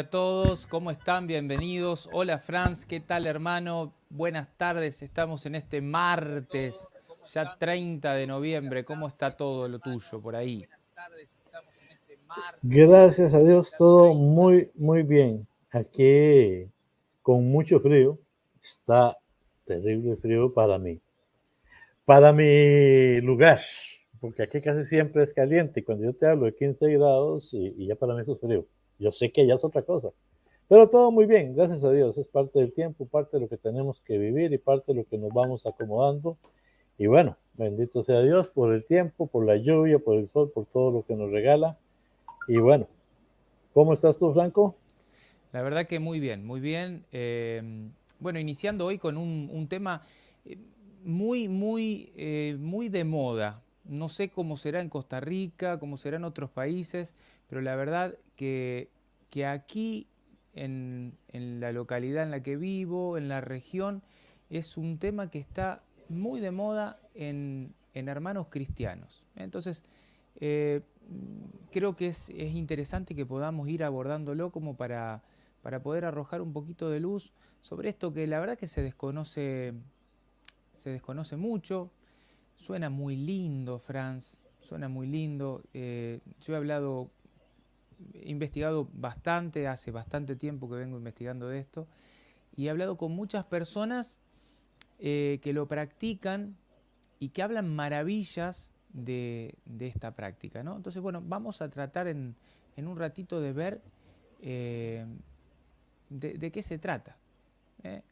a todos, ¿cómo están? Bienvenidos. Hola Franz, ¿qué tal hermano? Buenas tardes, estamos en este martes, ya 30 de noviembre. ¿Cómo está todo lo tuyo por ahí? Gracias a Dios, todo muy, muy bien. Aquí con mucho frío, está terrible frío para mí. Para mi lugar, porque aquí casi siempre es caliente. Cuando yo te hablo de 15 grados, y, ya para mí es frío. Yo sé que ya es otra cosa. Pero todo muy bien, gracias a Dios. Es parte del tiempo, parte de lo que tenemos que vivir y parte de lo que nos vamos acomodando. Y bueno, bendito sea Dios por el tiempo, por la lluvia, por el sol, por todo lo que nos regala. Y bueno, ¿cómo estás tú, Franco? La verdad que muy bien, muy bien. Eh, bueno, iniciando hoy con un, tema eh, muy, muy, eh, muy de moda. No sé cómo será en Costa Rica, cómo será en otros países, pero la verdad que, aquí, en, la localidad en la que vivo, en la región, es un tema que está muy de moda en, hermanos cristianos. Entonces, eh, creo que es, interesante que podamos ir abordándolo como para, para, poder arrojar un poquito de luz sobre esto que la verdad que se desconoce, se desconoce mucho, suena muy lindo, Franz, suena muy lindo. Eh, yo he hablado he investigado bastante, hace bastante tiempo que vengo investigando de esto, y he hablado con muchas personas eh, que lo practican y que hablan maravillas de, esta práctica. ¿no? Entonces, bueno, vamos a tratar en, un ratito de ver eh, de, qué se trata. ¿eh?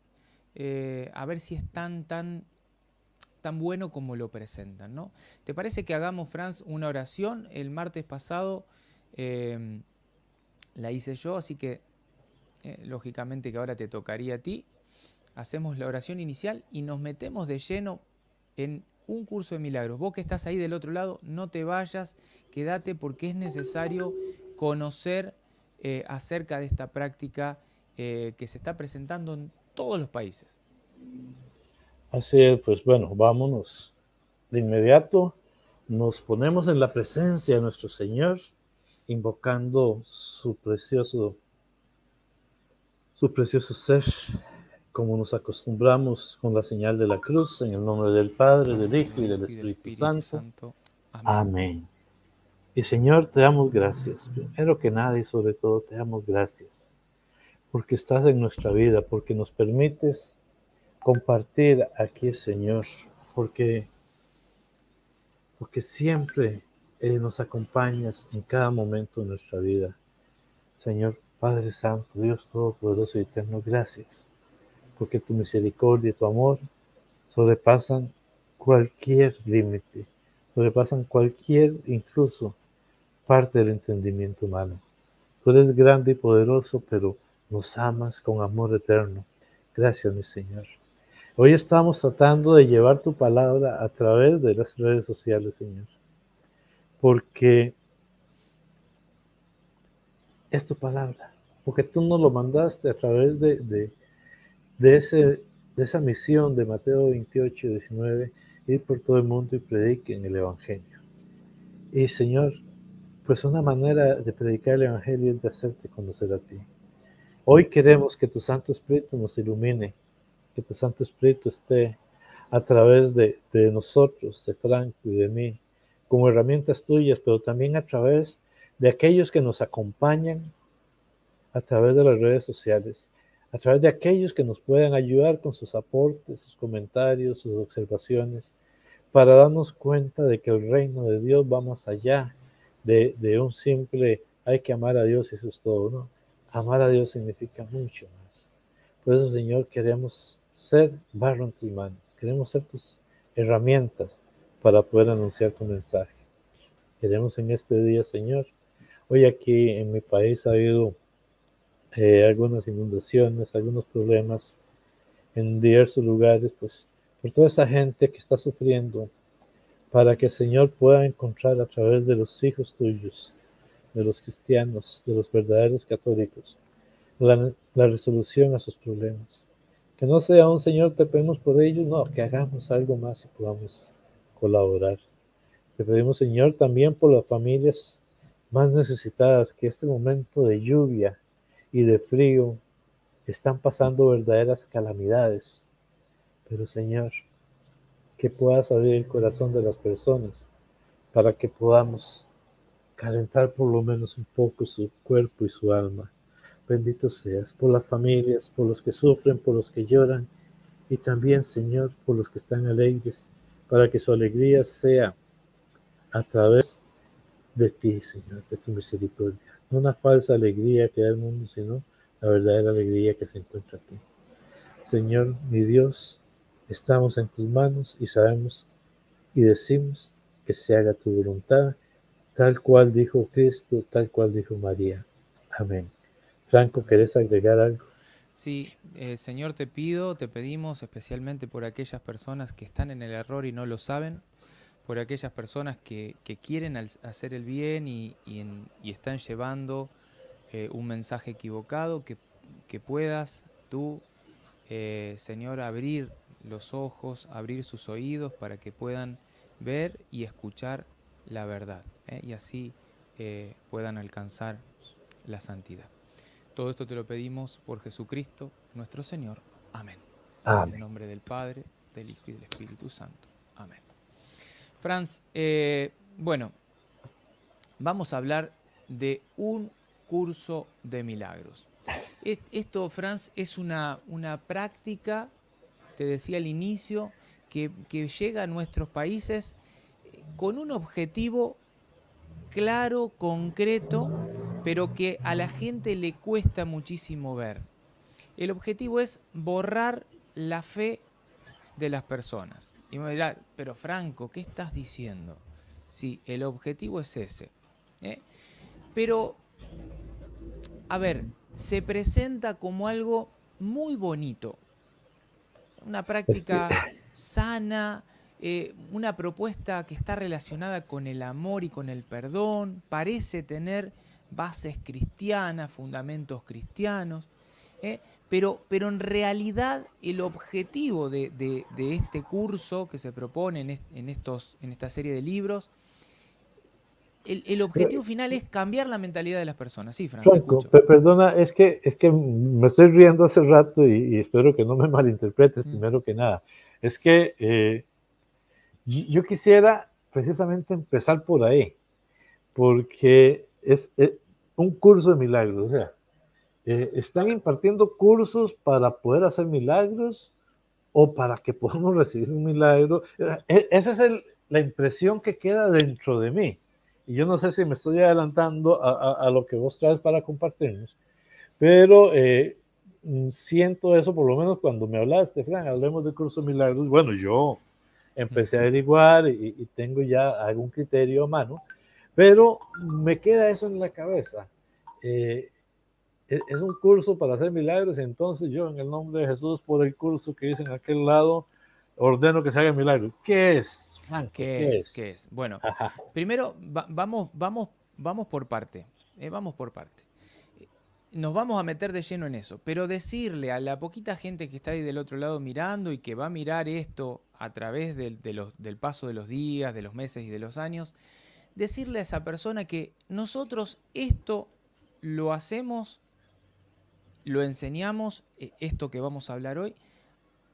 a ver si es tan, tan bueno como lo presentan. ¿no? ¿Te parece que hagamos, Franz, una oración? El martes pasado Em, la hice yo, así que eh, lógicamente que ahora te tocaría a ti. Hacemos la oración inicial y nos metemos de lleno en un curso de milagros. Vos que estás ahí del otro lado, no te vayas, quédate porque es necesario conocer eh, acerca de esta práctica eh, que se está presentando en todos los países. Así es, pues bueno, vámonos de inmediato, nos ponemos en la presencia de nuestro Señor invocando su precioso, su precioso ser, como nos acostumbramos con la señal de la cruz, en el nombre del Padre, del Hijo y del Espíritu Santo. Amén. Y Señor, te damos gracias. Primero que nada y sobre todo te damos gracias porque estás en nuestra vida, porque nos permites compartir aquí, Señor, porque, porque siempre nos acompañas en cada momento de nuestra vida. Señor Padre Santo, Dios Todopoderoso y Eterno, gracias, porque tu misericordia y tu amor sobrepasan cualquier límite, sobrepasan cualquier incluso parte del entendimiento humano. Tú eres grande y poderoso, pero nos amas con amor eterno. Gracias, mi Señor. Hoy estamos tratando de llevar tu palabra a través de las redes sociales, Señor porque es tu palabra, porque tú nos lo mandaste a través de, de, ese, de esa misión de Mateo 28, 19, ir por todo el mundo y prediquen el Evangelio. Y Señor, pues una manera de predicar el Evangelio es de hacerte conocer a ti. Hoy queremos que tu Santo Espíritu nos ilumine, que tu Santo Espíritu esté a través de, de nosotros, de Franco y de mí, como herramientas tuyas, pero también a través de aquellos que nos acompañan a través de las redes sociales, a través de aquellos que nos puedan ayudar con sus aportes, sus comentarios, sus observaciones, para darnos cuenta de que el reino de Dios va más allá de, un simple hay que amar a Dios y eso es todo, ¿no? Amar a Dios significa mucho más. Por eso, Señor, queremos ser barro en tus manos, queremos ser tus herramientas para poder anunciar tu mensaje. Queremos en este día, Señor. Hoy aquí en mi país ha habido eh, algunas inundaciones, algunos problemas en diversos lugares, pues por toda esa gente que está sufriendo, para que el Señor pueda encontrar a través de los hijos tuyos, de los cristianos, de los verdaderos católicos, la, la resolución a sus problemas. Que no sea un Señor, te pedimos por ellos, no, que hagamos algo más y podamos colaborar. Te pedimos, Señor, también por las familias más necesitadas que este momento de lluvia y de frío están pasando verdaderas calamidades. Pero, Señor, que puedas abrir el corazón de las personas para que podamos calentar por lo menos un poco su cuerpo y su alma. Bendito seas por las familias, por los que sufren, por los que lloran y también, Señor, por los que están alegres para que su alegría sea a través de ti, Señor, de tu misericordia. No una falsa alegría que da el mundo, sino la verdadera alegría que se encuentra aquí. Señor, mi Dios, estamos en tus manos y sabemos y decimos que se haga tu voluntad, tal cual dijo Cristo, tal cual dijo María. Amén. Franco, ¿querés agregar algo? Sí, eh, Señor, te pido, te pedimos especialmente por aquellas personas que están en el error y no lo saben, por aquellas personas que, quieren hacer el bien y, están llevando eh, un mensaje equivocado, que, puedas tú, eh, Señor, abrir los ojos, abrir sus oídos para que puedan ver y escuchar la verdad y así puedan alcanzar la santidad. Todo esto te lo pedimos por Jesucristo, nuestro Señor. Amén. En el nombre del Padre, del Hijo y del Espíritu Santo. Amén. Franz, eh, bueno, vamos a hablar de un curso de milagros. Esto, Franz, es una, una práctica, te decía al inicio, que, que llega a nuestros países con un objetivo claro, concreto, pero que a la gente le cuesta muchísimo ver. El objetivo es borrar la fe de las personas. Y me dirá, pero Franco, ¿qué estás diciendo? Sí, el objetivo es ese. ¿eh? Pero, a ver, se presenta como algo muy bonito. Una práctica sana, eh, una propuesta que está relacionada con el amor y con el perdón, parece tener bases cristianas, fundamentos cristianos, ¿eh? pero, pero, en realidad el objetivo de, este curso que se propone en, estos, en esta serie de libros, el, objetivo final es cambiar la mentalidad de las personas. Sí, Franco, perdona, es que, es que me estoy riendo hace rato y, espero que no me malinterpretes mm. primero que nada. Es que eh, yo quisiera precisamente empezar por ahí, porque es, eh, un curso de milagros. O sea, eh, están impartiendo cursos para poder hacer milagros o para que podamos recibir un milagro. E, esa es la impresión que queda dentro de mí. Y yo no sé si me estoy adelantando a, lo que vos traes para compartirnos, pero eh, mm, siento eso, por lo menos cuando me hablaste, Fran, hablemos de curso de milagros. Bueno, yo empecé a averiguar y tengo ya algún criterio a mano pero me queda eso en la cabeza. Eh, e, es un curso para hacer milagros, entonces yo en el nombre de Jesús, por el curso que hice en aquel lado, ordeno que se haga milagro. ¿Qué es? Ah, ¿qué, es? ¿Qué es? Bueno, primero vamos, vamos, vamos por parte. Eh, vamos por parte. Nos vamos a meter de lleno en eso, pero decirle a la poquita gente que está ahí del otro lado mirando y que va a mirar esto a través del paso de los días, de los meses y de los años, decirle a esa persona que nosotros esto lo hacemos, lo enseñamos, e, esto que vamos a hablar hoy,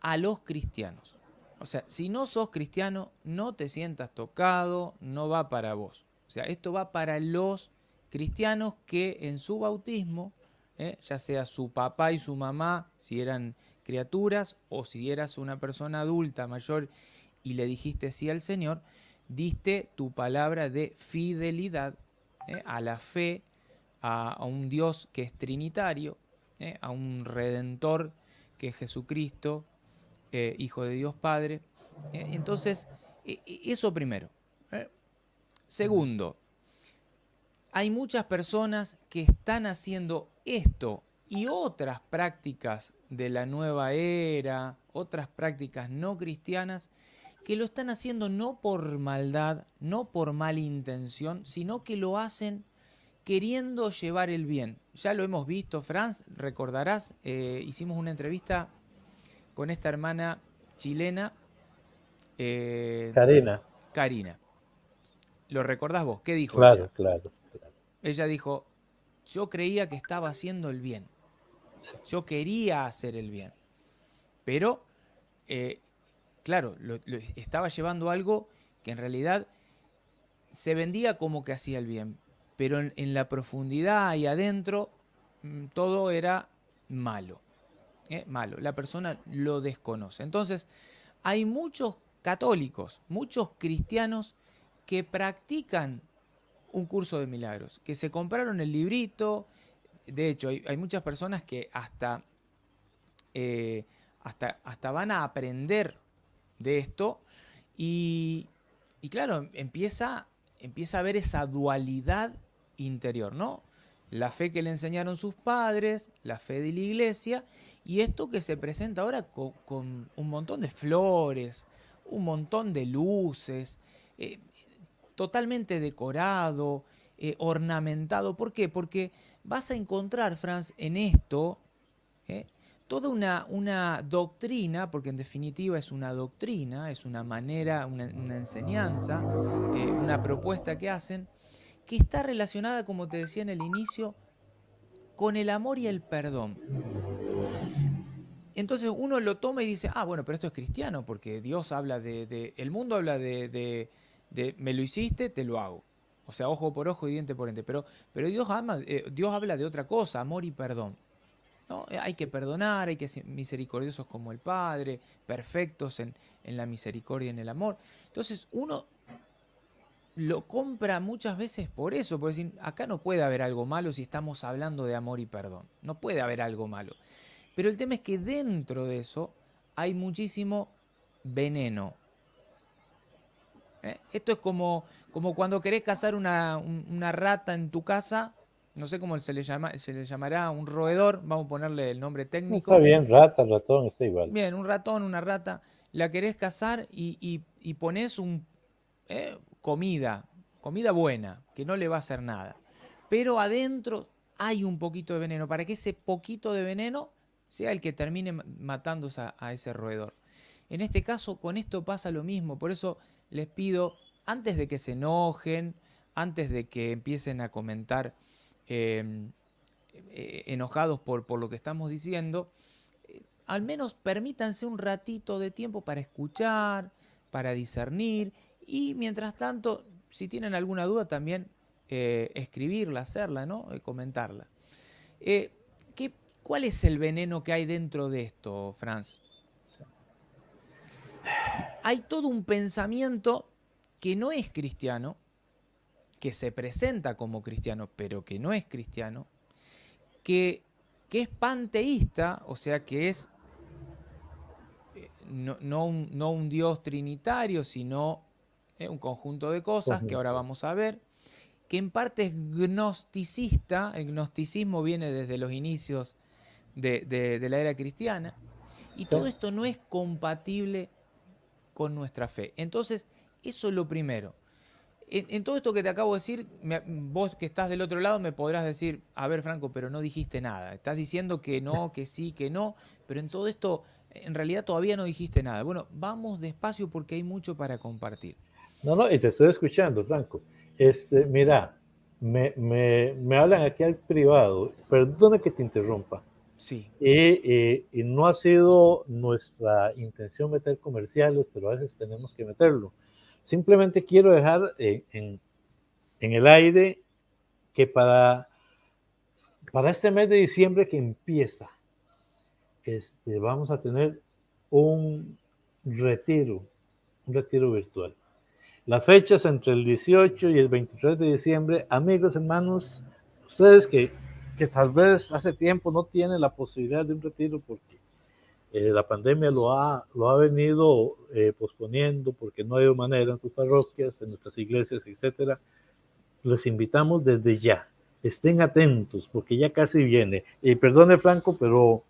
a los cristianos. O sea, si no sos cristiano, no te sientas tocado, no va para vos. O sea, esto va para los cristianos que en su bautismo, eh, ya sea su papá y su mamá, si eran criaturas, o si eras una persona adulta, mayor, y le dijiste sí al Señor, diste tu palabra de fidelidad eh, a la fe, a, un Dios que es trinitario, eh, a un redentor que es Jesucristo, eh, Hijo de Dios Padre. Entonces, e, e, eso primero. Segundo, hay muchas personas que están haciendo esto y otras prácticas de la nueva era, otras prácticas no cristianas, que lo están haciendo no por maldad, no por mala intención, sino que lo hacen queriendo llevar el bien. Ya lo hemos visto, Franz, recordarás, eh, hicimos una entrevista con esta hermana chilena. Eh, Karina. Karina. ¿Lo recordás vos? ¿Qué dijo? ella? claro, claro. Ella dijo, yo creía que estaba haciendo el bien. Yo quería hacer el bien. Pero eh, claro, estaba llevando algo que en realidad se vendía como que hacía el bien, pero en, la profundidad y adentro mm, todo era malo. ¿eh? Malo, la persona lo desconoce. Entonces, hay muchos católicos, muchos cristianos que practican un curso de milagros, que se compraron el librito. De hecho, hay, muchas personas que hasta, eh, hasta, hasta van a aprender de esto. Y, y claro, empieza, empieza a ver esa dualidad interior, ¿no? La fe que le enseñaron sus padres, la fe de la iglesia, y esto que se presenta ahora con, un montón de flores, un montón de luces, eh, totalmente decorado, eh, ornamentado. ¿Por qué? Porque vas a encontrar, Franz, en esto, toda una, una doctrina, porque en definitiva es una doctrina, es una manera, una, enseñanza, eh, una propuesta que hacen, que está relacionada, como te decía en el inicio, con el amor y el perdón. Entonces uno lo toma y dice, ah, bueno, pero esto es cristiano, porque Dios habla de, el mundo habla de, me lo hiciste, te lo hago. O sea, ojo por ojo y diente por diente. Pero, pero Dios eh, habla de otra cosa, amor y perdón. Eh, hay que perdonar, hay que ser misericordiosos como el Padre, perfectos en, la misericordia y en el amor. Entonces uno lo compra muchas veces por eso, porque acá no puede haber algo malo si estamos hablando de amor y perdón, no puede haber algo malo. Pero el tema es que dentro de eso hay muchísimo veneno. ¿Eh? Esto es como, como cuando querés cazar una, una rata en tu casa no sé cómo se le, llama, se le llamará, un roedor, vamos a ponerle el nombre técnico. Está bien, rata, ratón, está igual. Bien, un ratón, una rata, la querés cazar y, pones un, eh, comida, comida buena, que no le va a hacer nada. Pero adentro hay un poquito de veneno, para que ese poquito de veneno sea el que termine matándose a ese roedor. En este caso, con esto pasa lo mismo, por eso les pido, antes de que se enojen, antes de que empiecen a comentar Em, e, enojados por, lo que estamos diciendo, eh, al menos permítanse un ratito de tiempo para escuchar, para discernir y mientras tanto, si tienen alguna duda también eh, escribirla, hacerla, ¿no? Eh, comentarla. ¿qué, ¿Cuál es el veneno que hay dentro de esto, Franz? Hay todo un pensamiento que no es cristiano, que se presenta como cristiano, pero que no es cristiano, que, que es panteísta, o sea, que es eh, no, no, un, Dios trinitario, sino eh, un conjunto de cosas que ahora vamos a ver, que en parte es gnosticista, el gnosticismo viene desde los inicios de, la era cristiana, y todo esto no es compatible con nuestra fe. Entonces, eso es lo primero, en, todo esto que te acabo de decir, vos que estás del otro lado me podrás decir, a ver Franco, pero no dijiste nada. Estás diciendo que no, que sí, que no, pero en todo esto en realidad todavía no dijiste nada. Bueno, vamos despacio porque hay mucho para compartir. No, no, y te estoy escuchando, Franco. Este, mira, me, hablan aquí al privado. Perdona que te interrumpa. Sí. no ha sido nuestra intención meter comerciales, pero a veces tenemos que meterlo. Simplemente quiero dejar en, el aire que para, para este mes de diciembre que empieza, este, vamos a tener un retiro, un retiro virtual. Las fechas entre el 18 y el 23 de diciembre, amigos, hermanos, ustedes que, que tal vez hace tiempo no tienen la posibilidad de un retiro porque eh, la pandemia lo ha, lo ha venido eh, posponiendo porque no hay manera en sus parroquias, en nuestras iglesias, etcétera. Les invitamos desde ya, estén atentos porque ya casi viene. Y perdone Franco, pero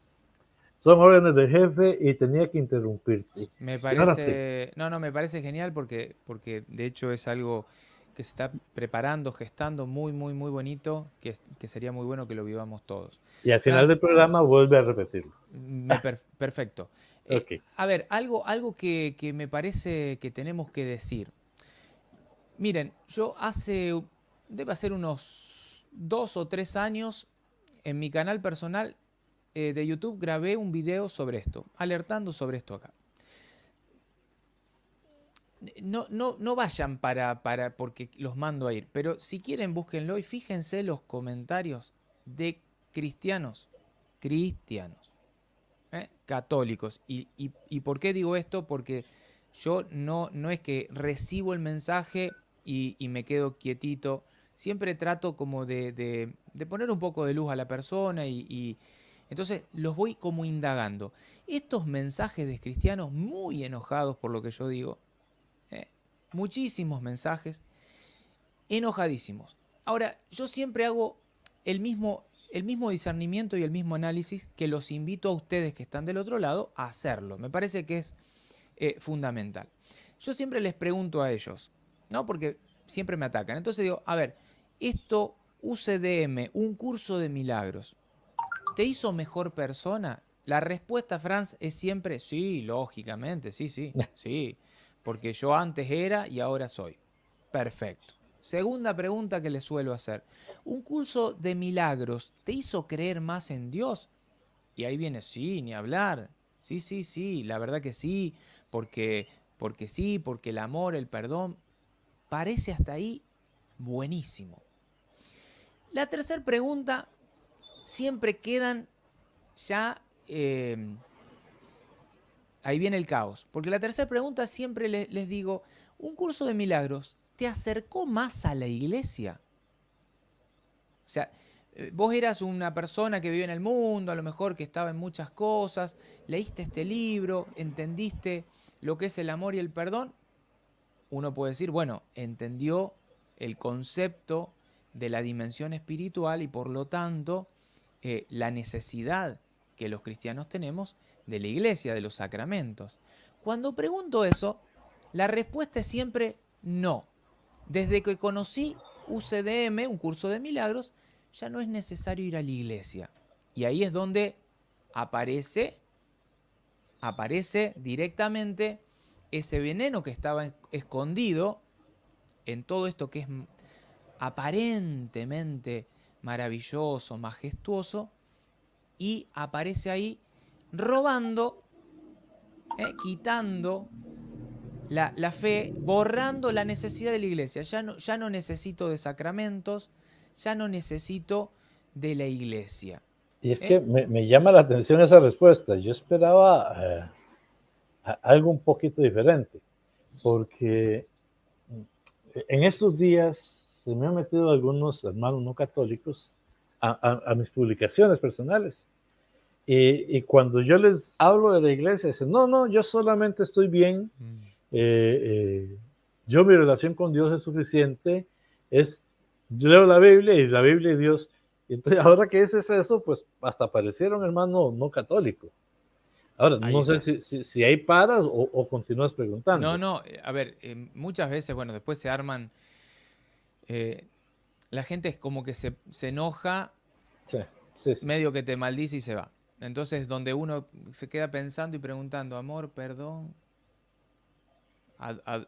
son órdenes del jefe y tenía que interrumpirte. Me parece, no, no, me parece genial porque, porque de hecho es algo que se está preparando, gestando muy, muy, muy bonito, que, sería muy bueno que lo vivamos todos. Y al final del programa vuelve a repetirlo. Mm, perfecto. Eh, a ver, algo, algo que, me parece que tenemos que decir. Miren, yo hace, debe ser unos dos o tres años, en mi canal personal eh, de YouTube grabé un video sobre esto, alertando sobre esto acá no, no, vayan para, para, porque los mando a ir, pero si quieren búsquenlo y fíjense los comentarios de cristianos, cristianos, ¿eh? católicos. Y, por qué digo esto? Porque yo no, no es que recibo el mensaje y, me quedo quietito. Siempre trato como de, de, poner un poco de luz a la persona y entonces los voy como indagando. Estos mensajes de cristianos muy enojados por lo que yo digo, muchísimos mensajes, enojadísimos. Ahora, yo siempre hago el mismo, el mismo discernimiento y el mismo análisis que los invito a ustedes que están del otro lado a hacerlo. Me parece que es eh, fundamental. Yo siempre les pregunto a ellos, ¿no? Porque siempre me atacan. Entonces digo, a ver, esto UCDM, un curso de milagros, ¿te hizo mejor persona? La respuesta, Franz, es siempre sí, lógicamente, sí, sí, sí porque yo antes era y ahora soy. Perfecto. Segunda pregunta que le suelo hacer. ¿Un curso de milagros te hizo creer más en Dios? Y ahí viene, sí, ni hablar. Sí, sí, sí, la verdad que sí, porque, porque sí, porque el amor, el perdón, parece hasta ahí buenísimo. La tercera pregunta, siempre quedan ya... Eh, ahí viene el caos. Porque la tercera pregunta siempre les, digo, ¿un curso de milagros te acercó más a la iglesia? O sea, eh, vos eras una persona que vive en el mundo, a lo mejor que estaba en muchas cosas, leíste este libro, entendiste lo que es el amor y el perdón. Uno puede decir, bueno, entendió el concepto de la dimensión espiritual y por lo tanto eh, la necesidad que los cristianos tenemos de la iglesia, de los sacramentos. Cuando pregunto eso, la respuesta es siempre no. Desde que conocí UCDM, un curso de milagros, ya no es necesario ir a la iglesia. Y ahí es donde aparece, aparece directamente ese veneno que estaba escondido en todo esto que es aparentemente maravilloso, majestuoso, y aparece ahí robando, eh, quitando la, fe, borrando la necesidad de la iglesia. Ya no, ya no necesito de sacramentos, ya no necesito de la iglesia. Y es ¿Eh? que me, llama la atención esa respuesta. Yo esperaba eh, algo un poquito diferente, porque en estos días se me han metido algunos hermanos no católicos a, mis publicaciones personales. Y, cuando yo les hablo de la iglesia, dicen, no, no, yo solamente estoy bien, mm. eh, eh, yo mi relación con Dios es suficiente, es, yo leo la Biblia y la Biblia y Dios. Entonces, ahora que es eso, pues hasta parecieron hermano no católico. Ahora, no sé si, si, ahí paras o, continúas preguntando. No, no, eh, a ver, muchas veces, bueno, después se arman, la gente es como que se, enoja, medio que te maldice y se va. Entonces, donde uno se queda pensando y preguntando, amor, perdón,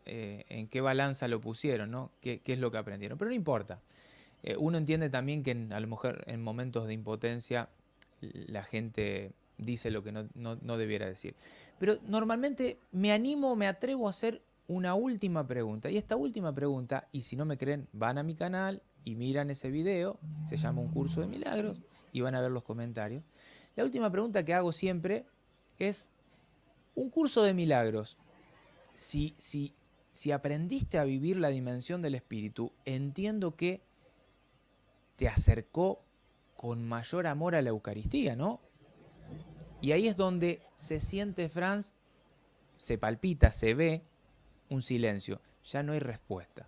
eh, en qué balanza lo pusieron, ¿no? ¿Qué, es lo que aprendieron? Pero no importa. Eh, uno entiende también que a lo mejor en momentos de impotencia la gente dice lo que no, no debiera decir. Pero normalmente me animo, me atrevo a hacer una última pregunta. Y esta última pregunta, y si no me creen, van a mi canal, y miran ese video, se llama Un Curso de Milagros, y van a ver los comentarios. La última pregunta que hago siempre es, un curso de milagros, si, si, si aprendiste a vivir la dimensión del espíritu, entiendo que te acercó con mayor amor a la Eucaristía, ¿no? Y ahí es donde se siente, Franz, se palpita, se ve un silencio, ya no hay respuesta.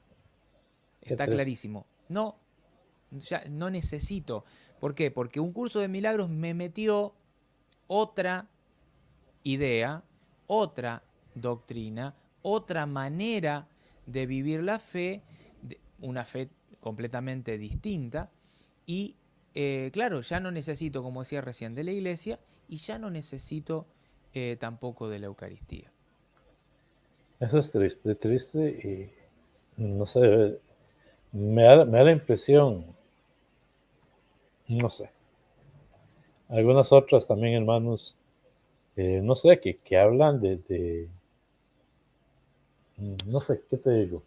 Está clarísimo. No, ya no necesito. ¿Por qué? Porque un curso de milagros me metió otra idea, otra doctrina, otra manera de vivir la fe, una fe completamente distinta. Y eh, claro, ya no necesito, como decía recién, de la iglesia y ya no necesito eh, tampoco de la Eucaristía. Eso es triste, triste y no sé, me da, la impresión, no sé, algunas otras también, hermanos, eh, no sé, que, hablan de, mm, no sé, ¿qué te digo?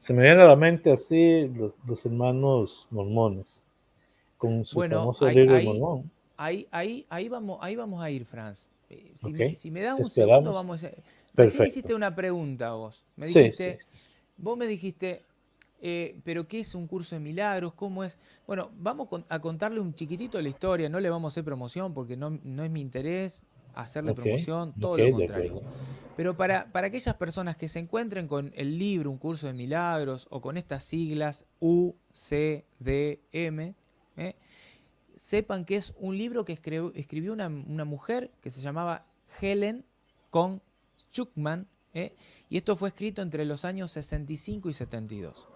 Se me viene a la mente así los, los hermanos mormones, con su bueno, Ahí, vamos, ahí vamos a ir, Franz. Eh, si, me, si, das un segundo, vamos a... Perfecto. hiciste una pregunta vos. Me dijiste, Vos me dijiste, eh, pero ¿qué es un curso de milagros? ¿Cómo es? Bueno, vamos a contarle un chiquitito la historia, no le vamos a hacer promoción porque no, es mi interés hacerle promoción, todo lo contrario. Pero para, aquellas personas que se encuentren con el libro Un curso de milagros o con estas siglas UCDM, ¿eh? sepan que es un libro que escribió una, mujer que se llamaba Helen con Schuckman, ¿eh? y esto fue escrito entre los años 65 y 72.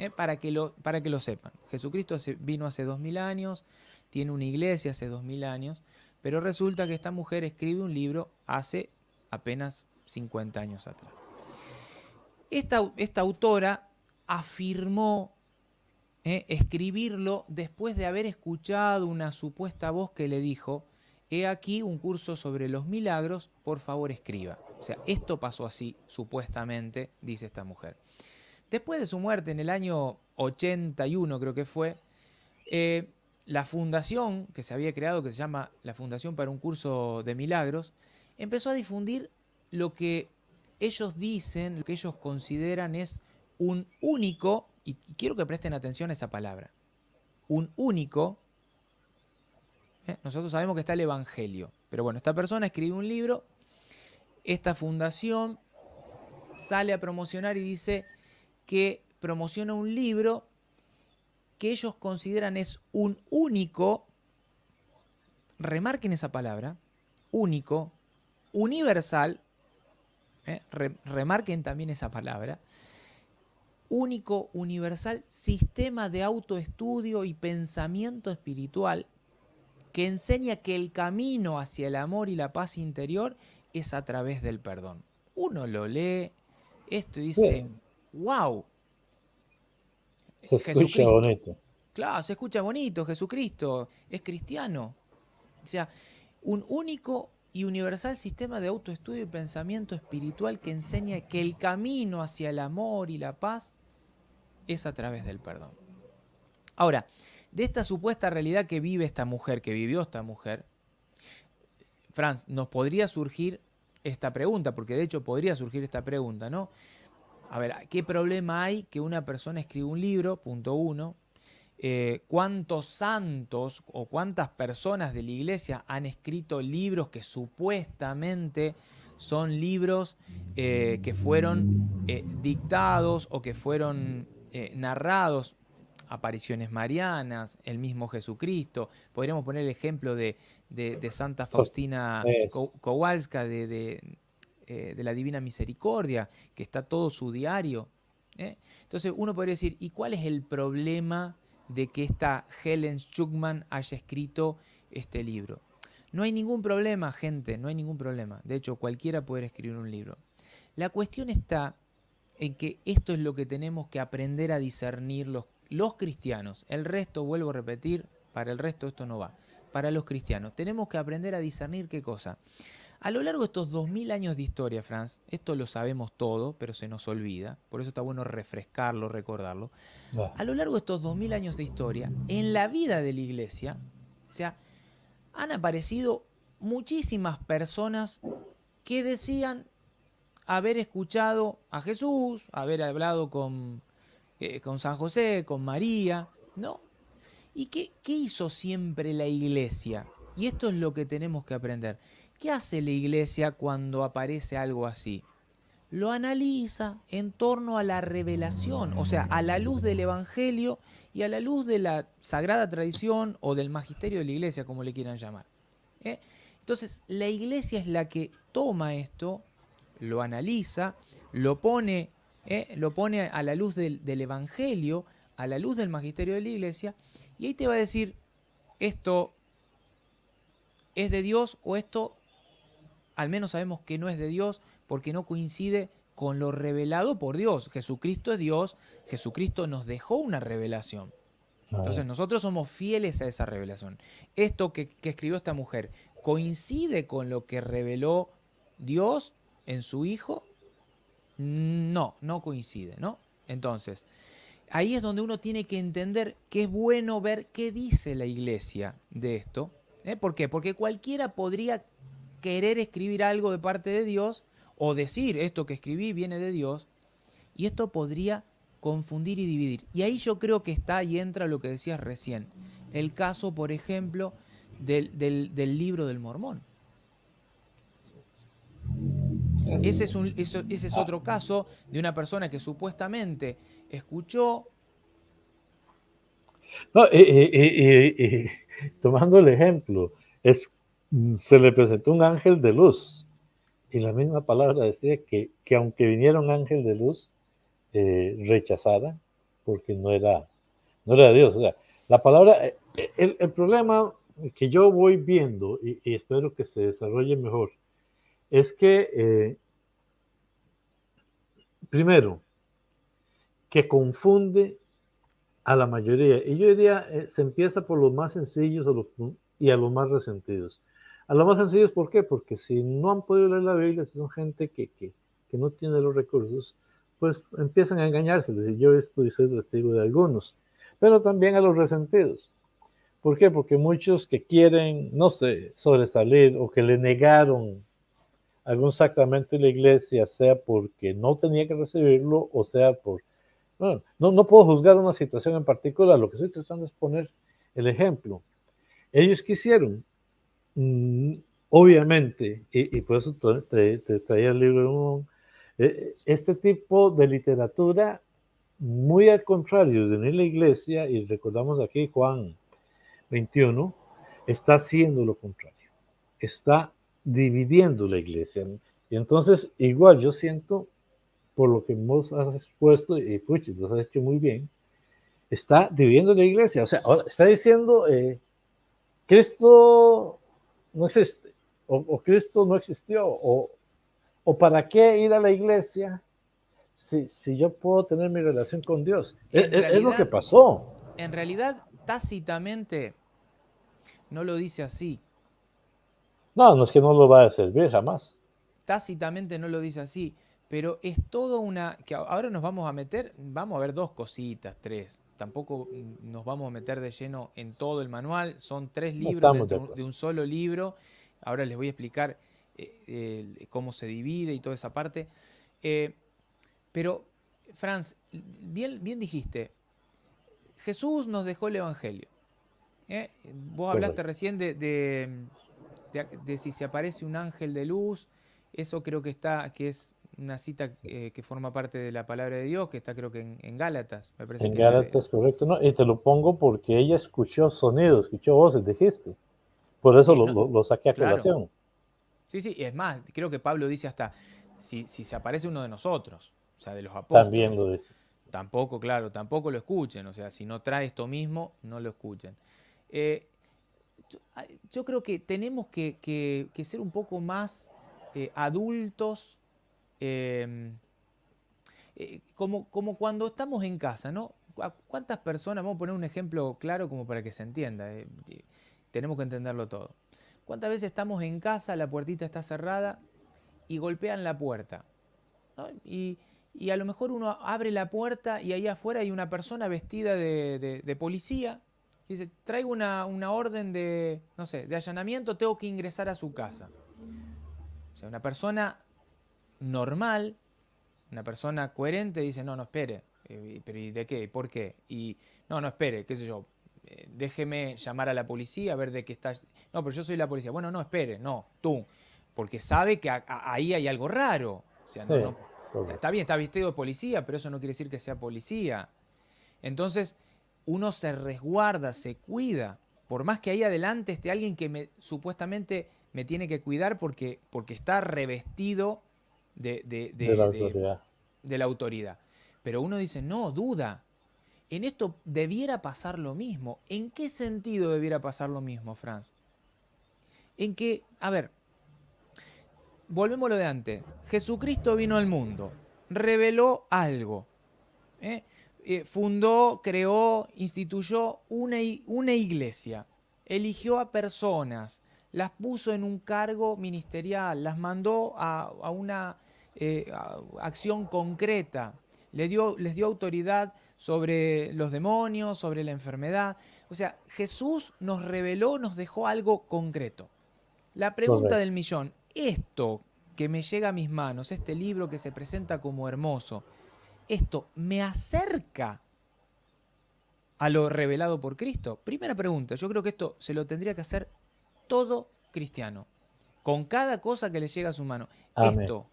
¿eh? para, que lo, para que lo sepan. Jesucristo vino hace dos mil años, tiene una iglesia hace dos mil años, pero resulta que esta mujer escribe un libro hace apenas 50 años atrás. Esta, autora afirmó ¿eh? escribirlo después de haber escuchado una supuesta voz que le dijo, he aquí un curso sobre los milagros, por favor escriba. O sea, esto pasó así, supuestamente, dice esta mujer. Después de su muerte, en el año 81 creo que fue, eh, la fundación que se había creado, que se llama la Fundación para un Curso de Milagros, empezó a difundir lo que ellos dicen, lo que ellos consideran es un único, y quiero que presten atención a esa palabra, un único, ¿eh? nosotros sabemos que está el Evangelio, pero bueno, esta persona escribe un libro, esta fundación sale a promocionar y dice, que promociona un libro que ellos consideran es un único, remarquen esa palabra, único, universal, ¿eh? remarquen también esa palabra, único, universal sistema de autoestudio y pensamiento espiritual que enseña que el camino hacia el amor y la paz interior es a través del perdón. Uno lo lee, esto dice, ¡Wow! Se escucha bonito. Claro, se escucha bonito, Jesucristo, es cristiano. O sea, un único y universal sistema de autoestudio y pensamiento espiritual que enseña que el camino hacia el amor y la paz es a través del perdón. Ahora, de esta supuesta realidad que vive esta mujer, que vivió esta mujer, Franz, nos podría surgir esta pregunta, porque de hecho podría surgir esta pregunta, ¿no? A ver, ¿qué problema hay que una persona escriba un libro? Punto uno. Eh, ¿Cuántos santos o cuántas personas de la iglesia han escrito libros que supuestamente son libros eh, que fueron eh, dictados o que fueron narrados? Apariciones marianas, el mismo Jesucristo. Podríamos poner el ejemplo de, Santa pues, Faustina Kowalska, de eh, de la Divina Misericordia, que está todo su diario. ¿eh? Entonces uno podría decir, ¿y cuál es el problema de que esta Helen Schuckman haya escrito este libro? No hay ningún problema, gente, no hay ningún problema. De hecho, cualquiera puede escribir un libro. La cuestión está en que esto es lo que tenemos que aprender a discernir los, los cristianos. El resto, vuelvo a repetir, para el resto esto no va. Para los cristianos, tenemos que aprender a discernir qué cosa. A lo largo de estos 2000 años de historia, Franz, esto lo sabemos todo, pero se nos olvida, por eso está bueno refrescarlo, recordarlo. A lo largo de estos 2000 años de historia, en la vida de la iglesia, o sea, han aparecido muchísimas personas que decían haber escuchado a Jesús, haber hablado con, eh, con San José, con María, ¿no? ¿Y qué, qué hizo siempre la iglesia? Y esto es lo que tenemos que aprender ¿Qué hace la iglesia cuando aparece algo así? Lo analiza en torno a la revelación, o sea, a la luz del Evangelio y a la luz de la sagrada tradición o del magisterio de la iglesia, como le quieran llamar. ¿eh? Entonces, la iglesia es la que toma esto, lo analiza, lo pone, ¿eh? lo pone a la luz del, del Evangelio, a la luz del magisterio de la iglesia, y ahí te va a decir, esto es de Dios o esto al menos sabemos que no es de Dios porque no coincide con lo revelado por Dios. Jesucristo es Dios, Jesucristo nos dejó una revelación. Entonces nosotros somos fieles a esa revelación. Esto que, escribió esta mujer coincide con lo que reveló Dios en su Hijo. No, no coincide, ¿no? Entonces, ahí es donde uno tiene que entender que es bueno ver qué dice la iglesia de esto. ¿eh? ¿Por qué? Porque cualquiera podría querer escribir algo de parte de Dios o decir esto que escribí viene de Dios, y esto podría confundir y dividir. Y ahí yo creo que está y entra lo que decías recién. El caso, por ejemplo, del, libro del mormón. Ese es, es otro caso de una persona que supuestamente escuchó... No, eh, eh, eh, tomando el ejemplo, es se le presentó un ángel de luz. Y la misma palabra decía que, aunque viniera un ángel de luz, eh, rechazada, porque no era, no era Dios. O sea, la palabra, eh, eh, el, problema que yo voy viendo, y, espero que se desarrolle mejor, es que, primero, que confunde a la mayoría. Y yo diría, se empieza por los más sencillos y a los más resentidos. A lo más sencillo es por qué, porque si no han podido leer la Biblia, si son gente que, no tiene los recursos, pues empiezan a engañarse. Yo estoy soy testigo de algunos, pero también a los resentidos. ¿Por qué? Porque muchos que quieren, no sé, sobresalir o que le negaron algún sacramento de la iglesia, sea porque no tenía que recibirlo o sea por... Bueno, no, no puedo juzgar una situación en particular, lo que estoy tratando es poner el ejemplo. Ellos quisieron, Mm, obviamente, y, por eso te, traía el libro e, e, este tipo de literatura, muy al contrario de la iglesia, y recordamos aquí Juan 21, está haciendo lo contrario, está dividiendo la iglesia. Y entonces, igual yo siento, por lo que hemos ha expuesto, y puchi, lo ha hecho muy bien, está dividiendo la iglesia. O sea, está diciendo, eh, Cristo no existe, o, Cristo no existió, o, para qué ir a la iglesia si, si yo puedo tener mi relación con Dios. E, e, es, lo que pasó. En realidad, tácitamente, no lo dice así. No, no es que no lo va a servir jamás. Tácitamente no lo dice así, pero es todo una... que ahora nos vamos a meter, vamos a ver dos cositas, tres, tampoco nos vamos a meter de lleno en todo el manual, son tres libros de, un solo libro, ahora les voy a explicar eh, cómo se divide y toda esa parte. Eh, pero, Franz, bien, bien dijiste, Jesús nos dejó el Evangelio. Eh, vos hablaste recién de, de, de, si se aparece un ángel de luz, eso creo que, está, que es una cita eh, que forma parte de la palabra de Dios, que está creo que en, Gálatas. Me parece en Gálatas, correcto. No, y te lo pongo porque ella escuchó sonidos, escuchó voces, dijiste. Por eso lo, saqué a Sí, sí, y es más, creo que Pablo dice hasta, si, se aparece uno de nosotros, o sea, de los apóstoles. Tampoco, claro, tampoco lo escuchen. O sea, si no trae esto mismo, no lo escuchen. Eh, yo, creo que tenemos que, ser un poco más eh, adultos Em, eh, como, como cuando estamos en casa, ¿no? ¿Cuántas personas, vamos a poner un ejemplo claro como para que se entienda, eh, tenemos que entenderlo todo. ¿Cuántas veces estamos en casa, la puertita está cerrada y golpean la puerta? Y, a lo mejor uno abre la puerta y ahí afuera hay una persona vestida de, policía y dice, traigo una, una orden de, no sé, de allanamiento, tengo que ingresar a su casa. O sea, una persona normal, una persona coherente dice, no, no espere, eh, pero ¿y de qué? ¿Por qué? Y no, no espere, qué sé yo, eh, déjeme llamar a la policía a ver de qué está... No, pero yo soy la policía. Bueno, no, espere, no, tú, porque sabe que ahí hay algo raro. sea, está bien, está vestido de policía, pero eso no quiere decir que sea policía. Entonces, uno se resguarda, se cuida. Por más que ahí adelante esté alguien que supuestamente me tiene que cuidar porque, porque está revestido de, la autoridad. de, la autoridad. Pero uno dice, no, duda. En esto debiera pasar lo mismo. ¿En qué sentido debiera pasar lo mismo, Franz? En que, a ver, volvemos lo de antes. Jesucristo vino al mundo, reveló algo, ¿eh? Eh, fundó, creó, instituyó una, una iglesia, eligió a personas, las puso en un cargo ministerial, las mandó a, una eh, acción concreta, les dio, les dio autoridad sobre los demonios, sobre la enfermedad. O sea, Jesús nos reveló, nos dejó algo concreto. La pregunta del millón, esto que me llega a mis manos, este libro que se presenta como hermoso, esto me acerca a lo revelado por Cristo? Primera pregunta, yo creo que esto se lo tendría que hacer todo cristiano, con cada cosa que le llega a su mano. Esto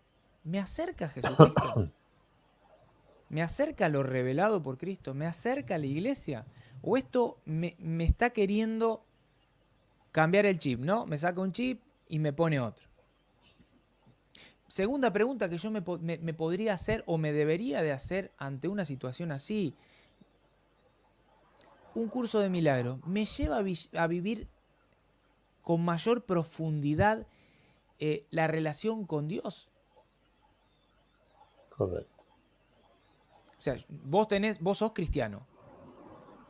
me acerca a Jesucristo. me acerca a lo revelado por Cristo, me acerca a la iglesia. O esto me, está queriendo cambiar el chip, ¿no? Me saca un chip y me pone otro. Segunda pregunta que yo me, podría hacer o me debería de hacer ante una situación así. Un curso de milagro, ¿me lleva a vivir con mayor profundidad eh, la relación con Dios. Correcto. O sea, vos tenés, vos sos cristiano.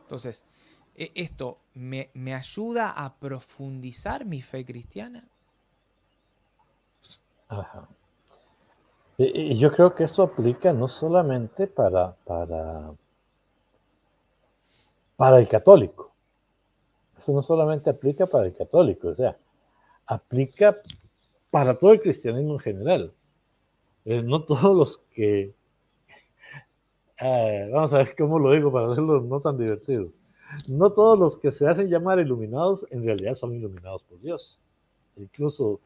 Entonces, e, ¿esto me, ayuda a profundizar mi fe cristiana? Ajá. Y, yo creo que eso aplica no solamente para, para, para el católico, eso no solamente aplica para el católico, o sea, aplica para todo el cristianismo en general. Eh, no todos los que... Eh, vamos a ver cómo lo digo para hacerlo no tan divertido. No todos los que se hacen llamar iluminados en realidad son iluminados por Dios. Incluso,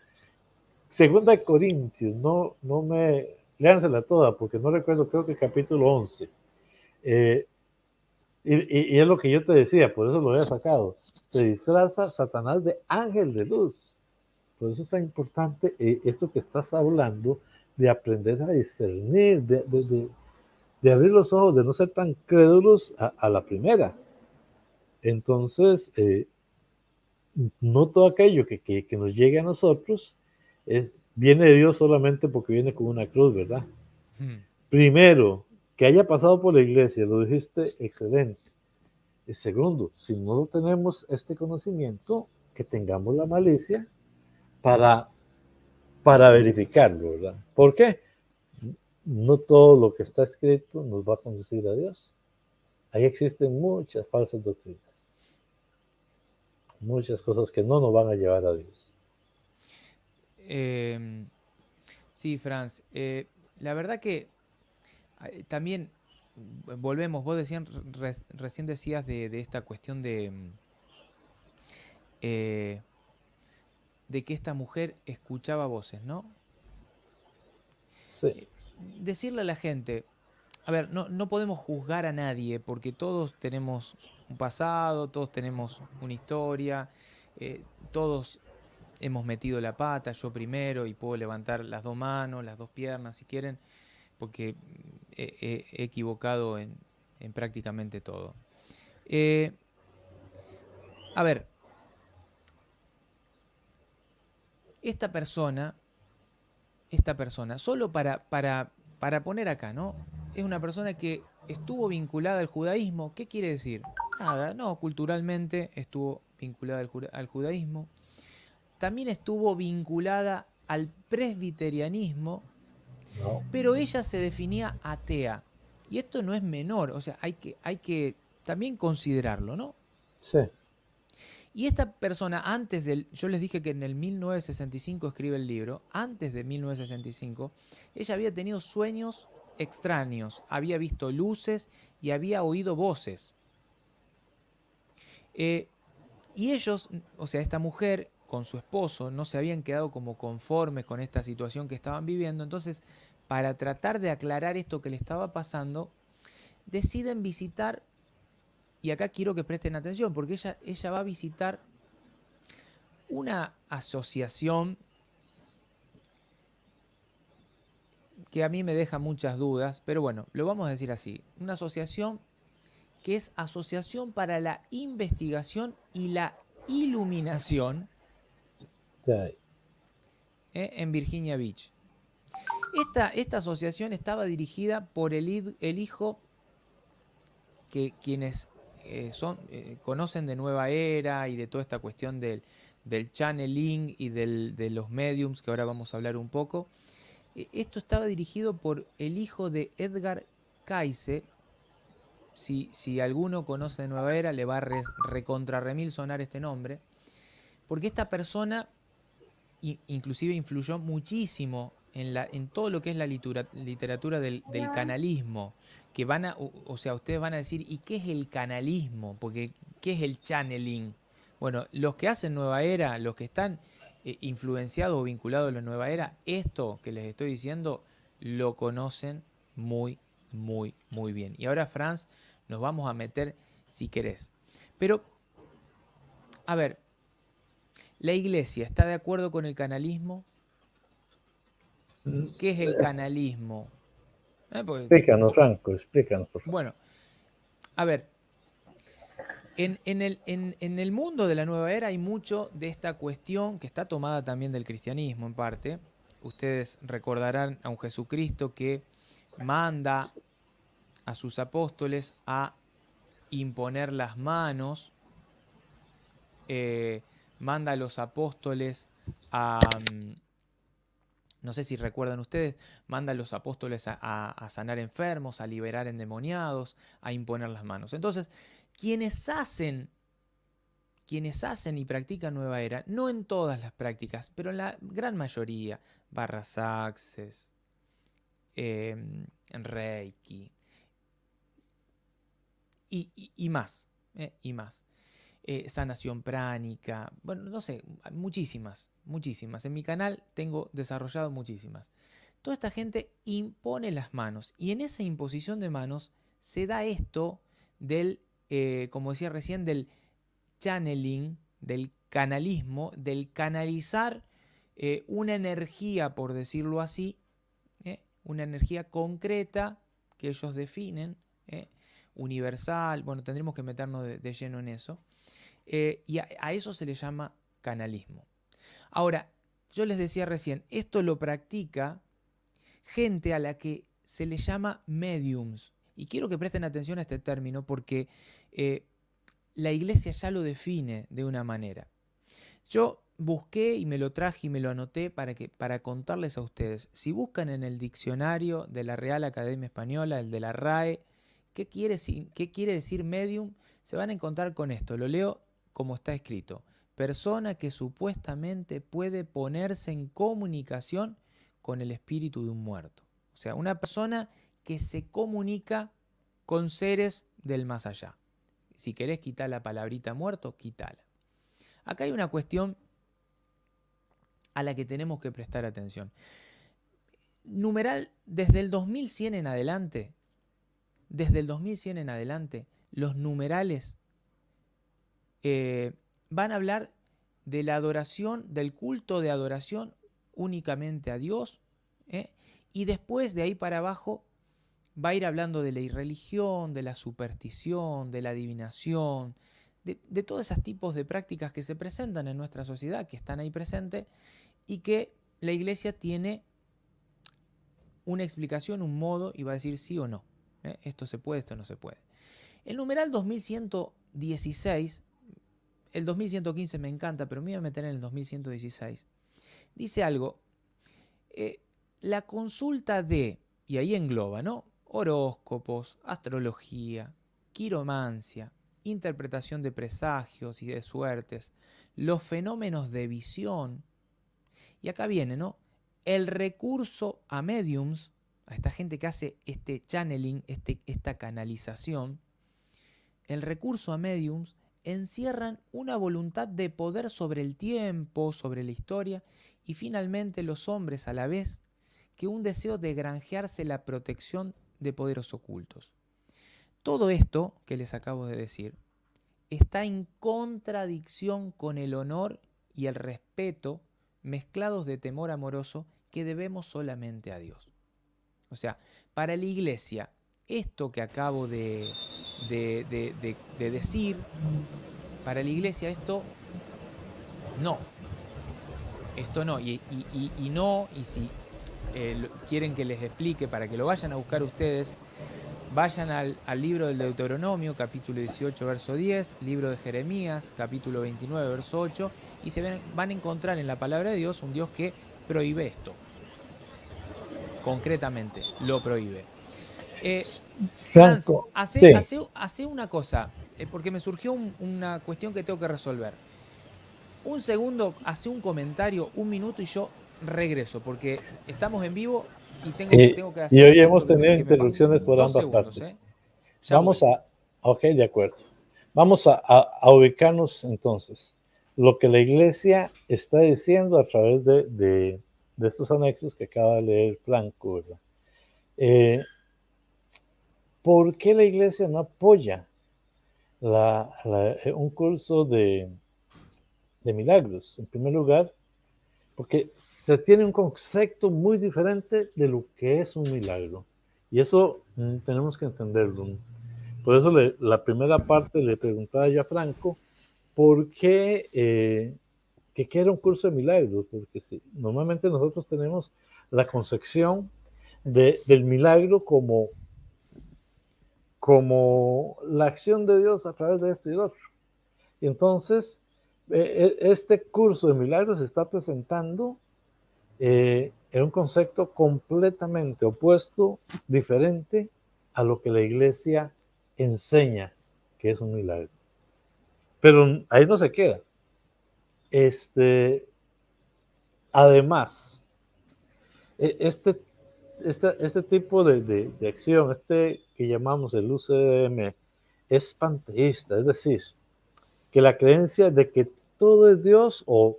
segunda de Corintios, no, no me... Léansela toda, porque no recuerdo, creo que el capítulo 11. Eh, y, es lo que yo te decía, por eso lo había sacado se disfraza Satanás de ángel de luz. Por eso es tan importante eh, esto que estás hablando de aprender a discernir, de, de, abrir los ojos, de no ser tan crédulos a, la primera. Entonces, eh, no todo aquello que, que, nos llegue a nosotros es, viene de Dios solamente porque viene con una cruz, ¿verdad? Hmm. Primero, que haya pasado por la iglesia, lo dijiste excelente. Y segundo, si no tenemos este conocimiento, que tengamos la malicia para, para verificarlo, ¿verdad? ¿Por qué? No todo lo que está escrito nos va a conducir a Dios. Ahí existen muchas falsas doctrinas, muchas cosas que no nos van a llevar a Dios. Em, sí, Franz, eh, la verdad que eh, también volvemos, vos recién decías de, esta cuestión de, mm, eh, de que esta mujer escuchaba voces, ¿no? Sí. Decirle a la gente, a ver, no, podemos juzgar a nadie porque todos tenemos un pasado, todos tenemos una historia, eh, todos hemos metido la pata, yo primero, y puedo levantar las dos manos, las dos piernas si quieren, porque He equivocado en, prácticamente todo. Eh, a ver, esta persona, esta persona, solo para, para, poner acá, ¿no? Es una persona que estuvo vinculada al judaísmo. ¿Qué quiere decir? Nada, no, culturalmente estuvo vinculada al judaísmo. También estuvo vinculada al presbiterianismo pero ella se definía atea. Y esto no es menor, o sea, hay que, hay que también considerarlo, ¿no? Sí. Y esta persona, antes del. Yo les dije que en el 1965 escribe el libro, antes de 1965, ella había tenido sueños extraños, había visto luces y había oído voces. Eh, y ellos, o sea, esta mujer con su esposo, no se habían quedado como conformes con esta situación que estaban viviendo, entonces para tratar de aclarar esto que le estaba pasando, deciden visitar, y acá quiero que presten atención, porque ella, ella va a visitar una asociación que a mí me deja muchas dudas, pero bueno, lo vamos a decir así, una asociación que es Asociación para la Investigación y la Iluminación eh, en Virginia Beach. Esta, esta, asociación estaba dirigida por el, el hijo que quienes eh, son, eh, conocen de Nueva Era y de toda esta cuestión del, del channeling y de los mediums, que ahora vamos a hablar un poco. Esto estaba dirigido por el hijo de Edgar kaise Si, si alguno conoce de Nueva Era, le va a remil sonar este nombre. Porque esta persona inclusive influyó muchísimo en, la, en todo lo que es la literatura del, canalismo, que van a, o, sea, ustedes van a decir, ¿y qué es el canalismo? Porque, ¿qué es el channeling? Bueno, los que hacen Nueva Era, los que están eh, influenciados o vinculados a la Nueva Era, esto que les estoy diciendo lo conocen muy, muy, muy bien. Y ahora, Franz, nos vamos a meter si querés. Pero, a ver, ¿La iglesia está de acuerdo con el canalismo? Mm. ¿Qué es el canalismo? Ah, pues, explícanos, Franco, explícanos, Bueno, a ver, en, el, mundo de la nueva era hay mucho de esta cuestión que está tomada también del cristianismo en parte. Ustedes recordarán a un Jesucristo que manda a sus apóstoles a imponer las manos eh, manda a los apóstoles a... Mm, no sé si recuerdan ustedes, manda a los apóstoles a, sanar enfermos, a liberar endemoniados, a imponer las manos. Entonces, quienes hacen quienes hacen y practican nueva era, no en todas las prácticas, pero en la gran mayoría, barras axes, em, reiki y, más, y más. Eh, eh, sanación pránica, bueno, no sé, muchísimas, muchísimas. En mi canal tengo desarrollado muchísimas. Toda esta gente impone las manos y en esa imposición de manos se da esto del, eh, como decía recién, del channeling, del canalismo, del canalizar eh, una energía, por decirlo así, una energía concreta que ellos definen, universal, bueno, tendremos que meternos de lleno en eso eh, y a, eso se le llama canalismo. Ahora, yo les decía recién, esto lo practica gente a la que se le llama mediums. Y quiero que presten atención a este término porque eh, la iglesia ya lo define de una manera. Yo busqué y me lo traje y me lo anoté para, que, para contarles a ustedes. Si buscan en el diccionario de la Real Academia Española, el de la RAE, ¿qué quiere, qué quiere decir medium? Se van a encontrar con esto. Lo leo como está escrito, persona que supuestamente puede ponerse en comunicación con el espíritu de un muerto. O sea, una persona que se comunica con seres del más allá. Si querés quitar la palabrita muerto, quítala. Acá hay una cuestión a la que tenemos que prestar atención. Numeral, desde el 2100 en adelante, desde el 2100 en adelante, los numerales eh, van a hablar de la adoración, del culto de adoración únicamente a Dios, ¿eh? y después de ahí para abajo va a ir hablando de la irreligión, de la superstición, de la adivinación, de, todos esos tipos de prácticas que se presentan en nuestra sociedad, que están ahí presentes, y que la iglesia tiene una explicación, un modo, y va a decir sí o no. ¿eh? Esto se puede, esto no se puede. El numeral 2116 el 2115 me encanta, pero me voy a meter en el 2116. Dice algo, eh, la consulta de, y ahí engloba, ¿no? Horóscopos, astrología, quiromancia, interpretación de presagios y de suertes, los fenómenos de visión. Y acá viene, ¿no? El recurso a mediums, a esta gente que hace este channeling, este, esta canalización, el recurso a mediums encierran una voluntad de poder sobre el tiempo, sobre la historia, y finalmente los hombres a la vez, que un deseo de granjearse la protección de poderes ocultos. Todo esto que les acabo de decir está en contradicción con el honor y el respeto mezclados de temor amoroso que debemos solamente a Dios. O sea, para la iglesia, esto que acabo de de, decir para la iglesia esto no, esto no, y, no, y si eh, quieren que les explique para que lo vayan a buscar ustedes, vayan al, libro del Deuteronomio, capítulo 18, verso 10, libro de Jeremías, capítulo 29, verso 8, y se van a encontrar en la palabra de Dios un Dios que prohíbe esto. Concretamente, lo prohíbe. Eh, hace, una cosa, eh, porque me surgió una cuestión que tengo que resolver. Un segundo, hace un comentario, un minuto y yo regreso, porque estamos en vivo y tengo, que eh, hacer. Y hoy hemos tenido interrupciones por ambas partes. ¿eh? Vamos a. Ok, de acuerdo. Vamos a, ubicarnos entonces. Lo que la iglesia está diciendo a través de, de, estos anexos que acaba de leer Franco, ¿verdad? Eh, ¿por qué la iglesia no apoya eh, un curso de, milagros? En primer lugar, porque se tiene un concepto muy diferente de lo que es un milagro. Y eso mm, tenemos que entenderlo. Por eso la primera parte le preguntaba ya a Franco, ¿por qué, eh, era un curso de milagros? Porque normalmente nosotros tenemos la concepción del milagro como como la acción de Dios a través de esto y de otro. Entonces, eh, eh, este curso de milagros se está presentando eh, en un concepto completamente opuesto, diferente a lo que la iglesia enseña que es un milagro. Pero ahí no se queda. Este, además, e, este este, este, tipo de, de, de, acción, este que llamamos el UCM, es panteísta, es decir, que la creencia de que todo es Dios, o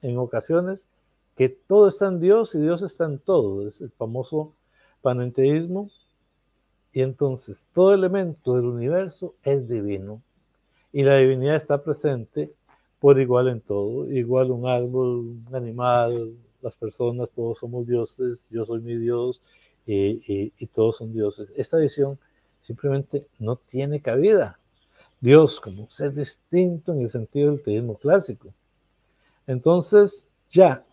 en ocasiones, que todo está en Dios y Dios está en todo, es el famoso panenteísmo. Y entonces, todo elemento del universo es divino. Y la divinidad está presente por igual en todo, igual un árbol, un animal, las personas, todos somos dioses, yo soy mi Dios y, todos son dioses. Esta visión simplemente no tiene cabida. Dios como ser distinto en el sentido del teísmo clásico. Entonces, ya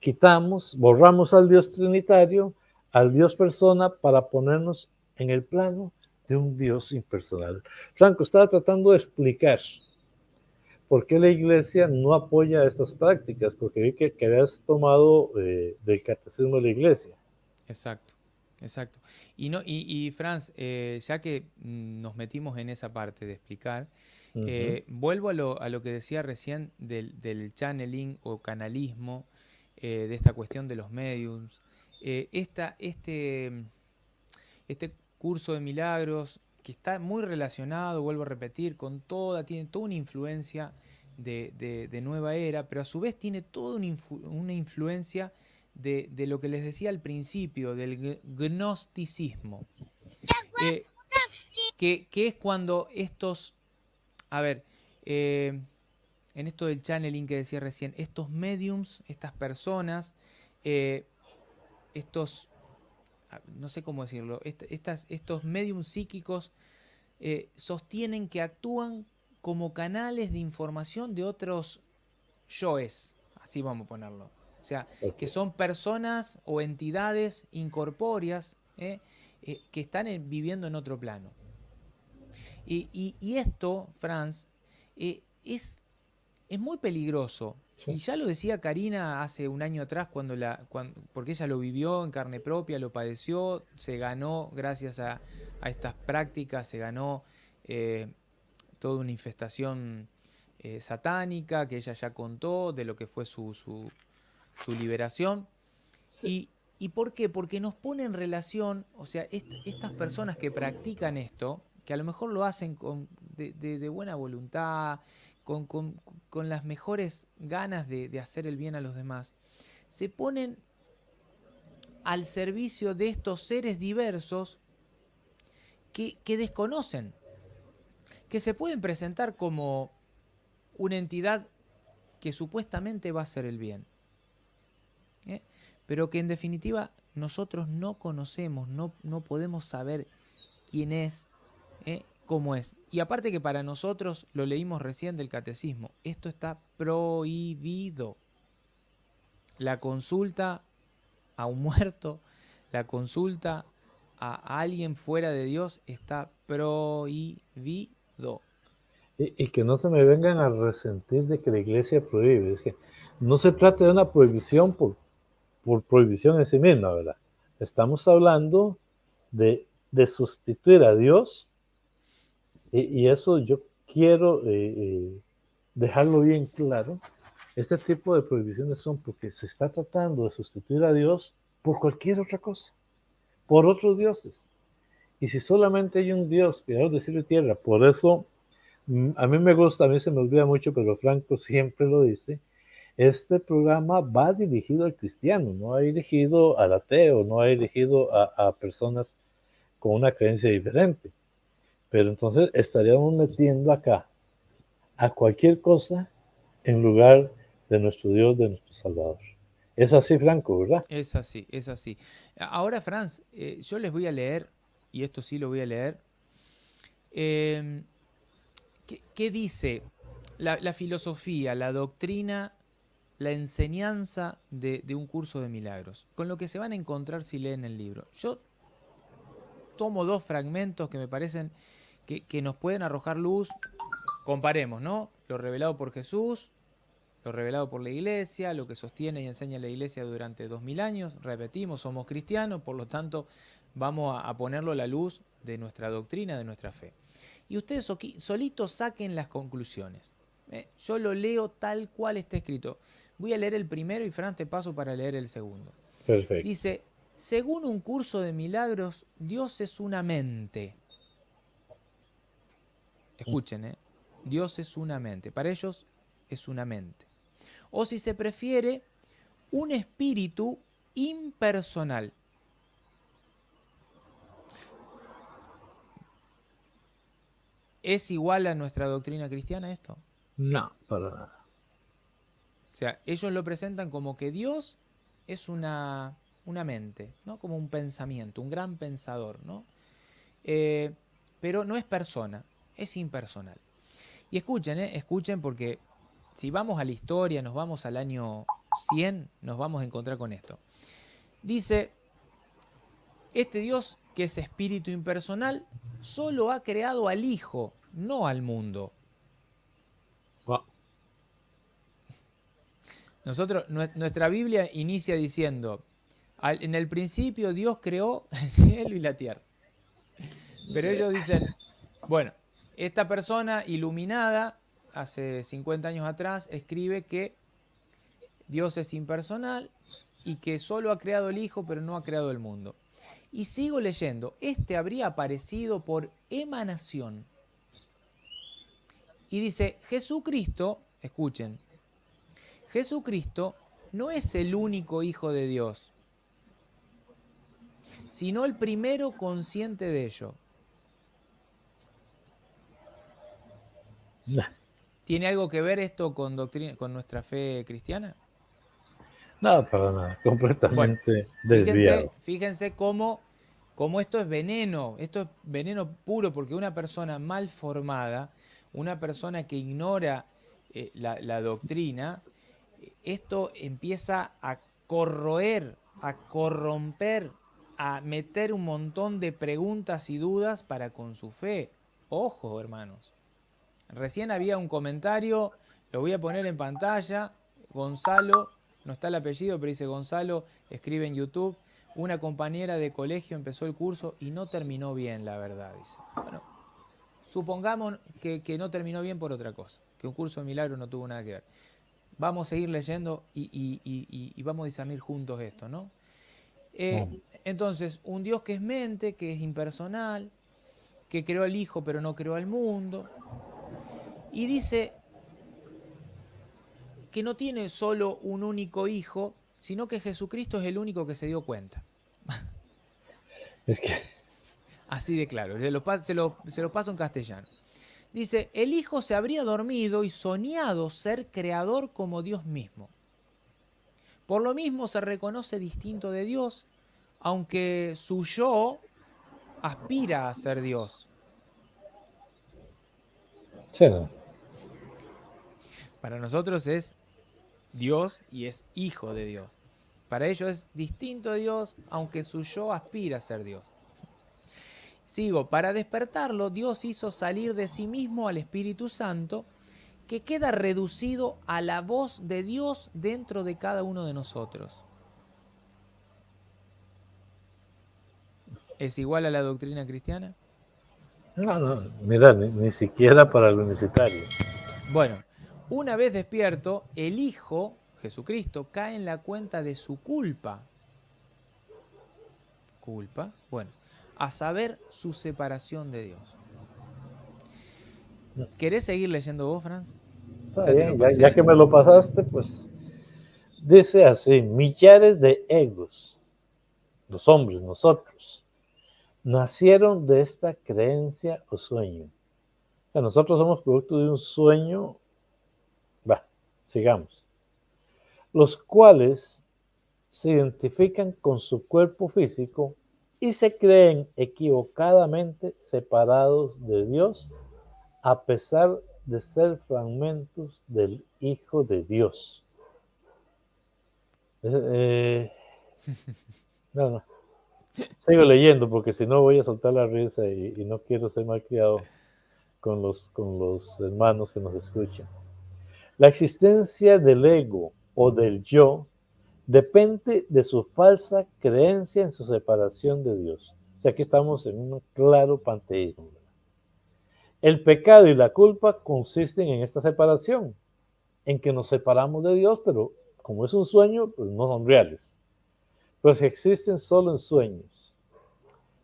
quitamos, borramos al Dios trinitario, al Dios persona, para ponernos en el plano de un Dios impersonal. Franco estaba tratando de explicar ¿por qué la iglesia no apoya estas prácticas? Porque vi que, que has tomado eh, del catecismo de la iglesia. Exacto, exacto. Y, no, y, Franz, eh, ya que mm, nos metimos en esa parte de explicar, eh, vuelvo a lo, que decía recién del, channeling o canalismo, de esta cuestión de los mediums. esta, este, este curso de milagros que está muy relacionado, vuelvo a repetir, con toda, tiene toda una influencia de, nueva era, pero a su vez tiene toda una, influencia de, lo que les decía al principio, del gnosticismo, eh, que, que, es cuando estos, a ver, eh, en esto del channeling que decía recién, estos mediums, estas personas, eh, estos no sé cómo decirlo, estas, estos mediums psíquicos eh, sostienen que actúan como canales de información de otros yoes, así vamos a ponerlo. O sea, que son personas o entidades incorpóreas eh, eh, que están viviendo en otro plano. Y, y esto, Franz, es es muy peligroso. Y ya lo decía Karina hace un año atrás, cuando la, porque ella lo vivió en carne propia, lo padeció, se ganó, gracias a, estas prácticas, se ganó eh, toda una infestación eh, satánica que ella ya contó de lo que fue su, su, liberación. Y, y, por qué? Porque nos pone en relación, o sea, estas personas que practican esto, que a lo mejor lo hacen con, de buena voluntad, con, las mejores ganas de, hacer el bien a los demás, se ponen al servicio de estos seres diversos que, desconocen, que se pueden presentar como una entidad que supuestamente va a hacer el bien, ¿eh? pero que en definitiva nosotros no conocemos, no, no podemos saber quién es, Cómo es. Y aparte que para nosotros, lo leímos recién del catecismo, esto está prohibido. La consulta a un muerto, la consulta a alguien fuera de Dios está prohibido. Y, que no se me vengan a resentir de que la iglesia prohíbe. que no se trata de una prohibición por, por prohibición en sí misma, ¿verdad? Estamos hablando de, de sustituir a Dios y, eso yo quiero eh, eh, dejarlo bien claro. Este tipo de prohibiciones son porque se está tratando de sustituir a Dios por cualquier otra cosa, por otros dioses. Y si solamente hay un Dios, creador de tierra, por eso mm, a mí me gusta, a mí se me olvida mucho, pero Franco siempre lo dice, este programa va dirigido al cristiano, no ha dirigido al ateo, no ha dirigido a personas con una creencia diferente. Pero entonces estaríamos metiendo acá a cualquier cosa en lugar de nuestro Dios, de nuestro Salvador. Es así, Franco, ¿verdad? Es así, es así. Ahora, Franz, eh, yo les voy a leer, y esto sí lo voy a leer, em, ¿qué, dice la, filosofía, la doctrina, la enseñanza de un curso de milagros? Con lo que se van a encontrar si leen el libro. Yo tomo dos fragmentos que me parecen que, nos pueden arrojar luz. Comparemos, ¿no? Lo revelado por Jesús, lo revelado por la iglesia, lo que sostiene y enseña la iglesia durante dos mil años. Repetimos, somos cristianos, por lo tanto vamos a, ponerlo a la luz de nuestra doctrina, de nuestra fe. Y ustedes solitos saquen las conclusiones. Eh, yo lo leo tal cual está escrito. Voy a leer el primero y Fran te paso para leer el segundo. Dice, según un curso de milagros, Dios es una mente. Escuchen, ¿eh? Dios es una mente. Para ellos es una mente. O si se prefiere, un espíritu impersonal. ¿Es igual a nuestra doctrina cristiana esto? No, para nada. O sea, ellos lo presentan como que Dios es una, una mente, ¿no? Como un pensamiento, un gran pensador, ¿no? Eh, pero no es persona es impersonal. Y escuchen, ¿eh? escuchen porque si vamos a la historia, nos vamos al año 100, nos vamos a encontrar con esto. Dice, este Dios que es espíritu impersonal, solo ha creado al Hijo, no al mundo. Nosotros, nuestra Biblia inicia diciendo, en el principio Dios creó el cielo y la tierra. Pero ellos dicen, bueno, esta persona iluminada, hace 50 años atrás, escribe que Dios es impersonal y que solo ha creado el Hijo, pero no ha creado el mundo. Y sigo leyendo, este habría aparecido por emanación. Y dice, Jesucristo, escuchen, Jesucristo no es el único Hijo de Dios, sino el primero consciente de ello. ¿Tiene algo que ver esto con, doctrina, con nuestra fe cristiana? No, para nada, completamente desviado. Fíjense, cómo, esto es veneno, esto es veneno puro, porque una persona mal formada, una persona que ignora eh, la doctrina, esto empieza a corroer, a corromper, a meter un montón de preguntas y dudas para con su fe. Ojo, hermanos. Recién había un comentario, lo voy a poner en pantalla. Gonzalo, no está el apellido, pero dice Gonzalo, escribe en YouTube. Una compañera de colegio empezó el curso y no terminó bien, la verdad, dice. Bueno, supongamos que, no terminó bien por otra cosa, que un curso de milagro no tuvo nada que ver. Vamos a seguir leyendo y, vamos a discernir juntos esto, ¿no? Eh, entonces, un Dios que es mente, que es impersonal, que creó al Hijo pero no creó al mundo, y dice que no tiene solo un único hijo, sino que Jesucristo es el único que se dio cuenta. Así de claro, se lo, se lo paso en castellano. Dice, el hijo se habría dormido y soñado ser creador como Dios mismo. Por lo mismo se reconoce distinto de Dios, aunque su yo aspira a ser Dios. Sí, para nosotros es Dios y es hijo de Dios. Para ellos es distinto de Dios, aunque su yo aspira a ser Dios. Sigo, para despertarlo, Dios hizo salir de sí mismo al Espíritu Santo, que queda reducido a la voz de Dios dentro de cada uno de nosotros. ¿Es igual a la doctrina cristiana? No, no, mira, ni, siquiera para lo universitario. Bueno, una vez despierto, el Hijo, Jesucristo, cae en la cuenta de su culpa. Culpa, bueno, a saber su separación de Dios. ¿Querés seguir leyendo vos, Franz? ya, que me lo pasaste, pues dice así, millares de egos, los hombres, nosotros, nacieron de esta creencia o sueño. O sea, nosotros somos producto de un sueño sigamos, los cuales se identifican con su cuerpo físico y se creen equivocadamente separados de Dios a pesar de ser fragmentos del Hijo de Dios. Eh, eh, no, Sigo leyendo porque si no voy a soltar la risa y, no quiero ser malcriado con los, con los hermanos que nos escuchan. La existencia del ego o del yo depende de su falsa creencia en su separación de Dios. O sea, aquí estamos en un claro panteísmo. El pecado y la culpa consisten en esta separación, en que nos separamos de Dios, pero como es un sueño, pues no son reales. Pues existen solo en sueños.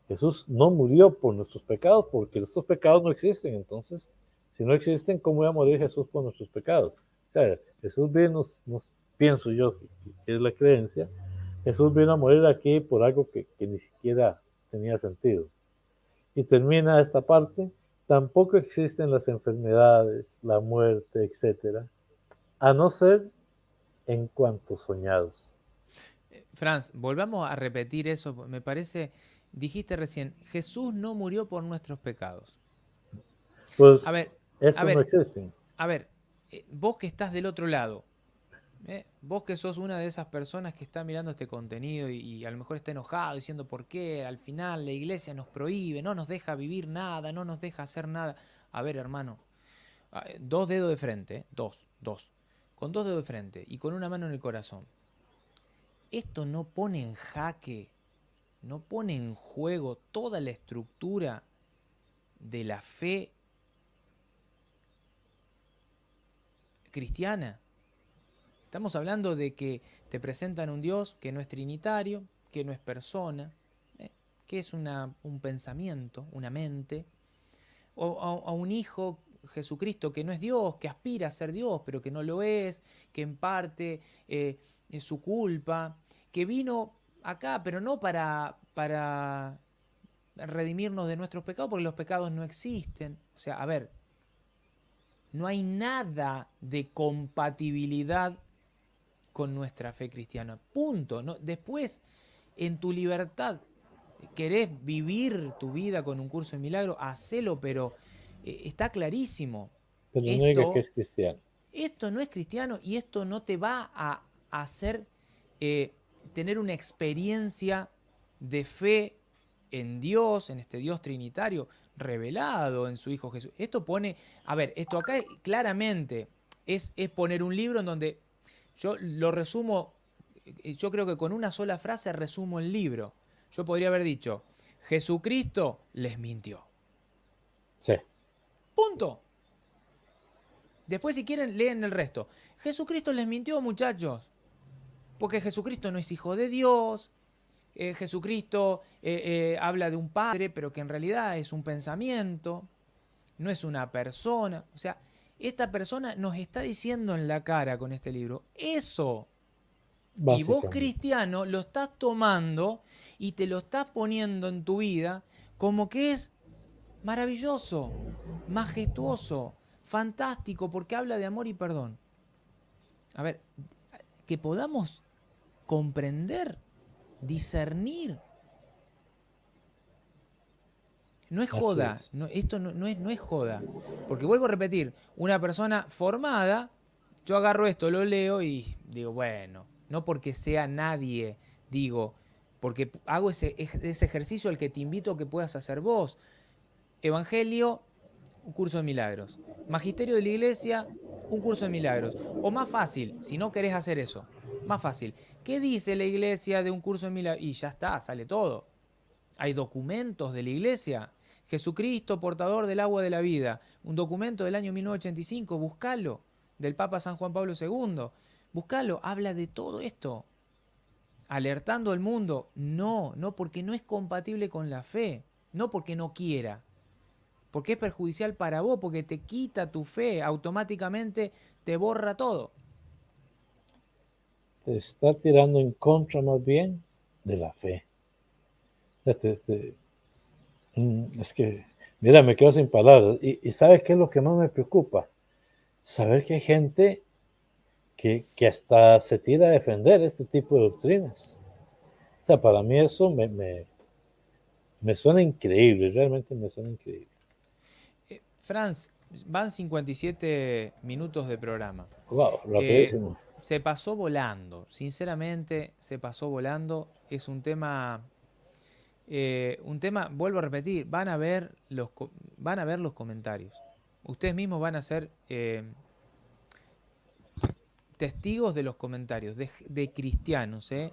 Jesús no murió por nuestros pecados, porque nuestros pecados no existen, entonces si no existen, ¿cómo iba a morir Jesús por nuestros pecados? O sea, Jesús vino, nos, pienso yo, es la creencia, Jesús vino a morir aquí por algo que, ni siquiera tenía sentido. Y termina esta parte, tampoco existen las enfermedades, la muerte, etcétera, a no ser en cuanto soñados. Eh, Franz, volvamos a repetir eso, me parece, dijiste recién, Jesús no murió por nuestros pecados. Pues, a ver, a ver, eh, vos que estás del otro lado, eh, vos que sos una de esas personas que está mirando este contenido y, a lo mejor está enojado diciendo por qué al final la iglesia nos prohíbe, no nos deja vivir nada, no nos deja hacer nada. A ver, hermano, ah, eh, dos dedos de frente, dos, dos, con dos dedos de frente y con una mano en el corazón. Esto no pone en jaque, no pone en juego toda la estructura de la fe cristiana. Estamos hablando de que te presentan un Dios que no es trinitario, que no es persona, eh, que es una, un pensamiento, una mente, o a, un hijo Jesucristo, que no es Dios, que aspira a ser Dios, pero que no lo es, que en parte eh, es su culpa, que vino acá, pero no para, para redimirnos de nuestros pecados, porque los pecados no existen. O sea, a ver, no hay nada de compatibilidad con nuestra fe cristiana. Punto. Después, en tu libertad, querés vivir tu vida con un curso de milagro, hacelo, pero eh, está clarísimo. Pero esto, no que es cristiano. Esto no es cristiano y esto no te va a hacer eh, tener una experiencia de fe en Dios, en este Dios trinitario revelado en su Hijo Jesús. Esto pone, a ver, esto acá claramente es, es poner un libro en donde yo lo resumo, eh, yo creo que con una sola frase resumo el libro. Yo podría haber dicho, Jesucristo les mintió. Sí. Punto. Después, si quieren, leen el resto. Jesucristo les mintió, muchachos. Porque Jesucristo no es hijo de Dios, eh, Jesucristo eh, eh, habla de un padre, pero que en realidad es un pensamiento, no es una persona. O sea, esta persona nos está diciendo en la cara con este libro eso. Y vos, cristiano, lo estás tomando y te lo estás poniendo en tu vida como que es maravilloso, majestuoso, fantástico, porque habla de amor y perdón. A ver, que podamos comprender discernir. No es joda, esto no, es, no es joda. Porque vuelvo a repetir, una persona formada, yo agarro esto, lo leo y digo, bueno, no porque sea nadie, digo, porque hago ese, ese ejercicio al que te invito a que puedas hacer vos. Evangelio, un curso de milagros. Magisterio de la iglesia, un curso de milagros. O más fácil, si no querés hacer eso, más fácil. ¿Qué dice la iglesia de un curso en milagros? Y ya está, sale todo. Hay documentos de la iglesia. Jesucristo, portador del agua de la vida. Un documento del año 1985, buscalo, del Papa San Juan Pablo II. Buscalo, habla de todo esto. Alertando al mundo, no, no porque no es compatible con la fe, no porque no quiera, porque es perjudicial para vos, porque te quita tu fe, automáticamente te borra todo te está tirando en contra más bien de la fe. Este, mm, es que, mira, me quedo sin palabras. Y, ¿sabes qué es lo que más me preocupa? Saber que hay gente que, hasta se tira a defender este tipo de doctrinas. O sea, para mí eso me, suena increíble, realmente me suena increíble. Eh, Franz, van 57 minutos de programa. Wow, eh, rapidísimo se pasó volando, sinceramente se pasó volando. Es un tema, eh, un tema, vuelvo a repetir, van a ver los, van a ver los comentarios. Ustedes mismos van a ser eh, testigos de los comentarios, de, cristianos. ¿eh?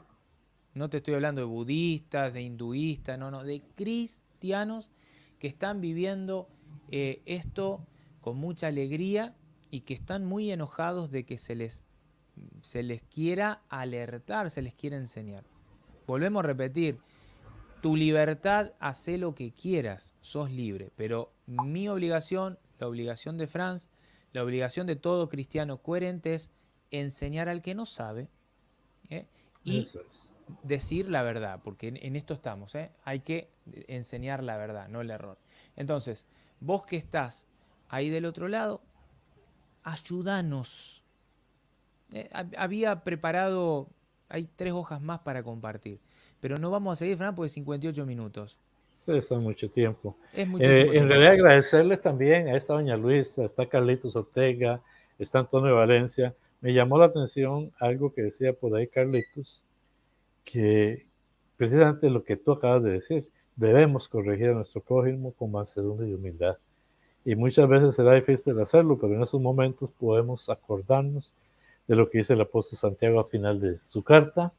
No te estoy hablando de budistas, de hinduistas, no, no, de cristianos que están viviendo esto con mucha alegría y que están muy enojados de que se les se les quiera alertar, se les quiera enseñar. Volvemos a repetir, tu libertad, hace lo que quieras, sos libre, pero mi obligación, la obligación de Franz, la obligación de todo cristiano coherente es enseñar al que no sabe ¿eh? y decir la verdad, porque en, esto estamos, ¿eh? hay que enseñar la verdad, no el error. Entonces, vos que estás ahí del otro lado, ayúdanos eh, había preparado, hay tres hojas más para compartir, pero no vamos a seguir, Fran, porque 58 minutos. Sí, es mucho tiempo. Es eh, tiempo. En realidad agradecerles también a esta doña Luisa, está Carlitos Ortega, está Antonio Valencia. Me llamó la atención algo que decía por ahí Carlitos, que precisamente lo que tú acabas de decir, debemos corregir a nuestro prójimo con mansedumbre y humildad. Y muchas veces será difícil hacerlo, pero en esos momentos podemos acordarnos de lo que dice el apóstol Santiago al final de su carta.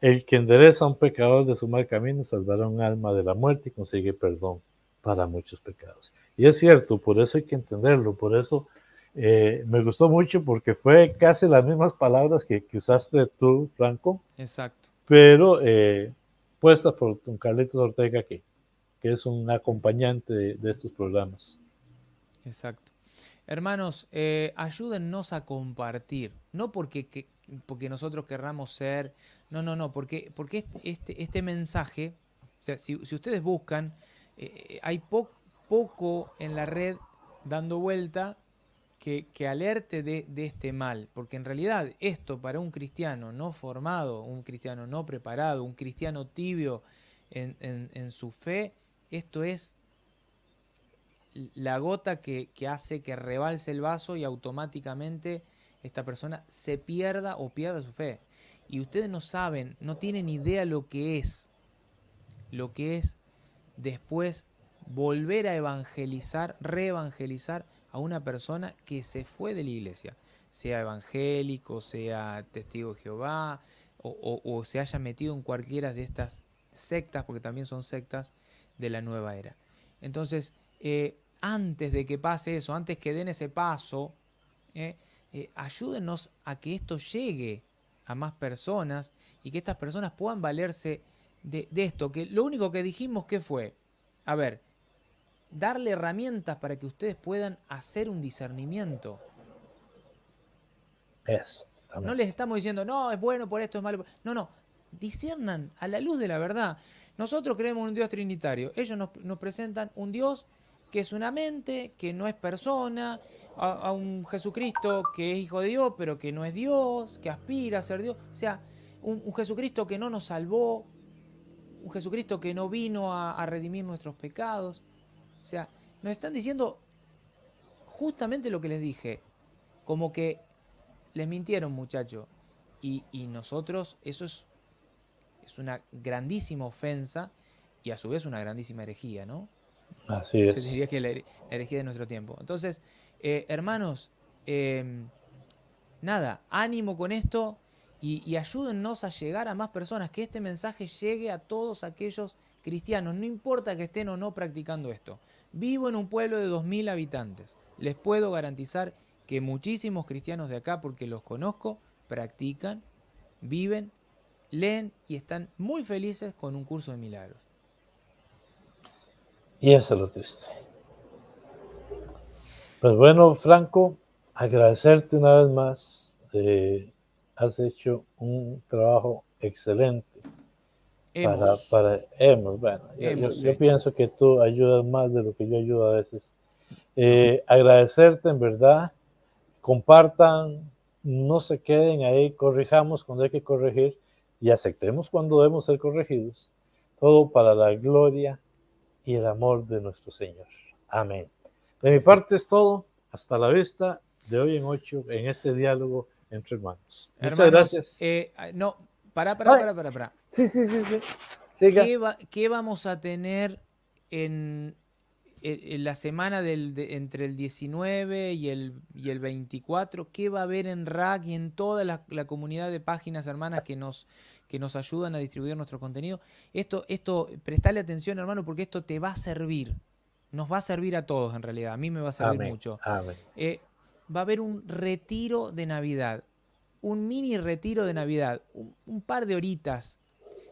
El que endereza a un pecador de su mal camino salvará un alma de la muerte y consigue perdón para muchos pecados. Y es cierto, por eso hay que entenderlo, por eso eh, me gustó mucho porque fue casi las mismas palabras que, usaste tú, Franco. Exacto. Pero eh, puesta por don Carlitos Ortega, que, es un acompañante de estos programas. Exacto. Hermanos, eh, ayúdennos a compartir, no porque, porque nosotros querramos ser, no, no, no, porque, porque este, este, este mensaje, o sea, si, ustedes buscan, eh, eh, hay poco en la red dando vuelta que, alerte de, este mal, porque en realidad esto para un cristiano no formado, un cristiano no preparado, un cristiano tibio en, en su fe, esto es la gota que, hace que rebalse el vaso y automáticamente esta persona se pierda o pierda su fe. Y ustedes no saben, no tienen idea lo que es, lo que es después volver a evangelizar, reevangelizar a una persona que se fue de la iglesia, sea evangélico, sea testigo de Jehová, o, o se haya metido en cualquiera de estas sectas, porque también son sectas de la nueva era. Entonces, eh, antes de que pase eso, antes que den ese paso, eh, eh, ayúdenos a que esto llegue a más personas y que estas personas puedan valerse de, esto. Que lo único que dijimos que fue, a ver, darle herramientas para que ustedes puedan hacer un discernimiento. no les estamos diciendo, no, es bueno por esto, es malo. No, no, discernan a la luz de la verdad. Nosotros creemos en un Dios trinitario. Ellos nos, nos presentan un Dios que es una mente, que no es persona, a, un Jesucristo que es hijo de Dios, pero que no es Dios, que aspira a ser Dios. O sea, un, Jesucristo que no nos salvó, un Jesucristo que no vino a, redimir nuestros pecados. O sea, nos están diciendo justamente lo que les dije, como que les mintieron muchachos. Y, nosotros, eso es, es una grandísima ofensa y a su vez una grandísima herejía, ¿no? Así es. que la, de nuestro tiempo. Entonces, eh, hermanos, em, nada, ánimo con esto y, y ayúdennos a llegar a más personas, que este mensaje llegue a todos aquellos cristianos, no importa que estén o no practicando esto. Vivo en un pueblo de 2.000 habitantes. Les puedo garantizar que muchísimos cristianos de acá, porque los conozco, practican, viven, leen y están muy felices con un curso de milagros. Y eso es lo triste. Pues bueno, Franco, agradecerte una vez más. Eh, has hecho un trabajo excelente. para, para, hemos, bueno, yo, pienso que tú ayudas más de lo que yo ayudo a veces. Eh, agradecerte en verdad, compartan, no se queden ahí, corrijamos cuando hay que corregir y aceptemos cuando debemos ser corregidos, todo para la gloria y el amor de nuestro Señor. Amén. De mi parte es todo. Hasta la vista de hoy en ocho en este diálogo entre hermanos. Muchas gracias. Eh, no, para, para, para, para, para. Sí, sí, sí. sí. ¿Qué, ¿Qué, vamos a tener en, en, la semana del, entre el 19 y el, y el 24? ¿Qué va a haber en RAC y en toda la comunidad de páginas hermanas que nos, que nos ayudan a distribuir nuestro contenido. Esto, esto, prestale atención, hermano, porque esto te va a servir. Nos va a servir a todos, en realidad. A mí me va a servir mucho. Eh, va a haber un retiro de Navidad, un mini retiro de Navidad, un, par de horitas,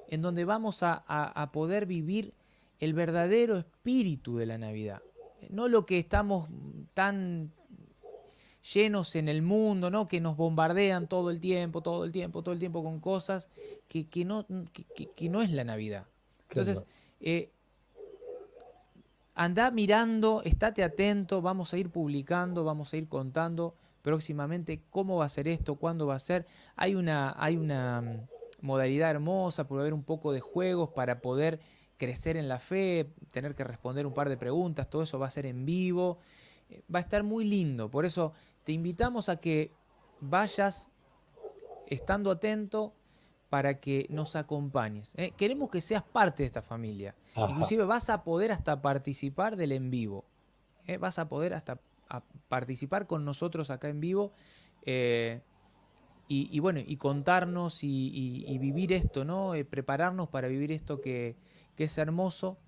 en donde vamos a poder vivir el verdadero espíritu de la Navidad. No lo que estamos tan llenos en el mundo, ¿no? que nos bombardean todo el tiempo, todo el tiempo, todo el tiempo con cosas que, no, que, no es la Navidad. Entonces, eh, anda mirando, estate atento, vamos a ir publicando, vamos a ir contando próximamente cómo va a ser esto, cuándo va a ser. Hay una, hay una mm, modalidad hermosa, por haber un poco de juegos para poder crecer en la fe, tener que responder un par de preguntas, todo eso va a ser en vivo, eh, va a estar muy lindo, por eso te invitamos a que vayas estando atento para que nos acompañes. ¿eh? Queremos que seas parte de esta familia. Inclusive vas a poder hasta participar del en vivo. ¿eh? Vas a poder hasta participar con nosotros acá en vivo. Eh, y, bueno, y contarnos y, vivir esto, ¿no? prepararnos para vivir esto que, que es hermoso,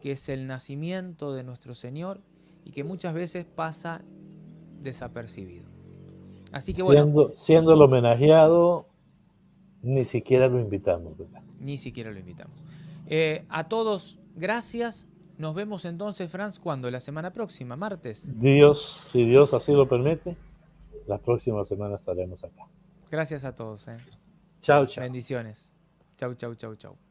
que es el nacimiento de nuestro Señor y que muchas veces pasa desapercibido. Así que bueno. Siendo, el homenajeado, ni siquiera lo invitamos, ¿verdad? Ni siquiera lo invitamos. Eh, a todos, gracias. Nos vemos entonces, Franz, cuando La semana próxima, martes. Dios, si Dios así lo permite, la próxima semana estaremos acá. Gracias a todos. Eh. Chau Chao, Bendiciones. Chau, chau, chau, chau.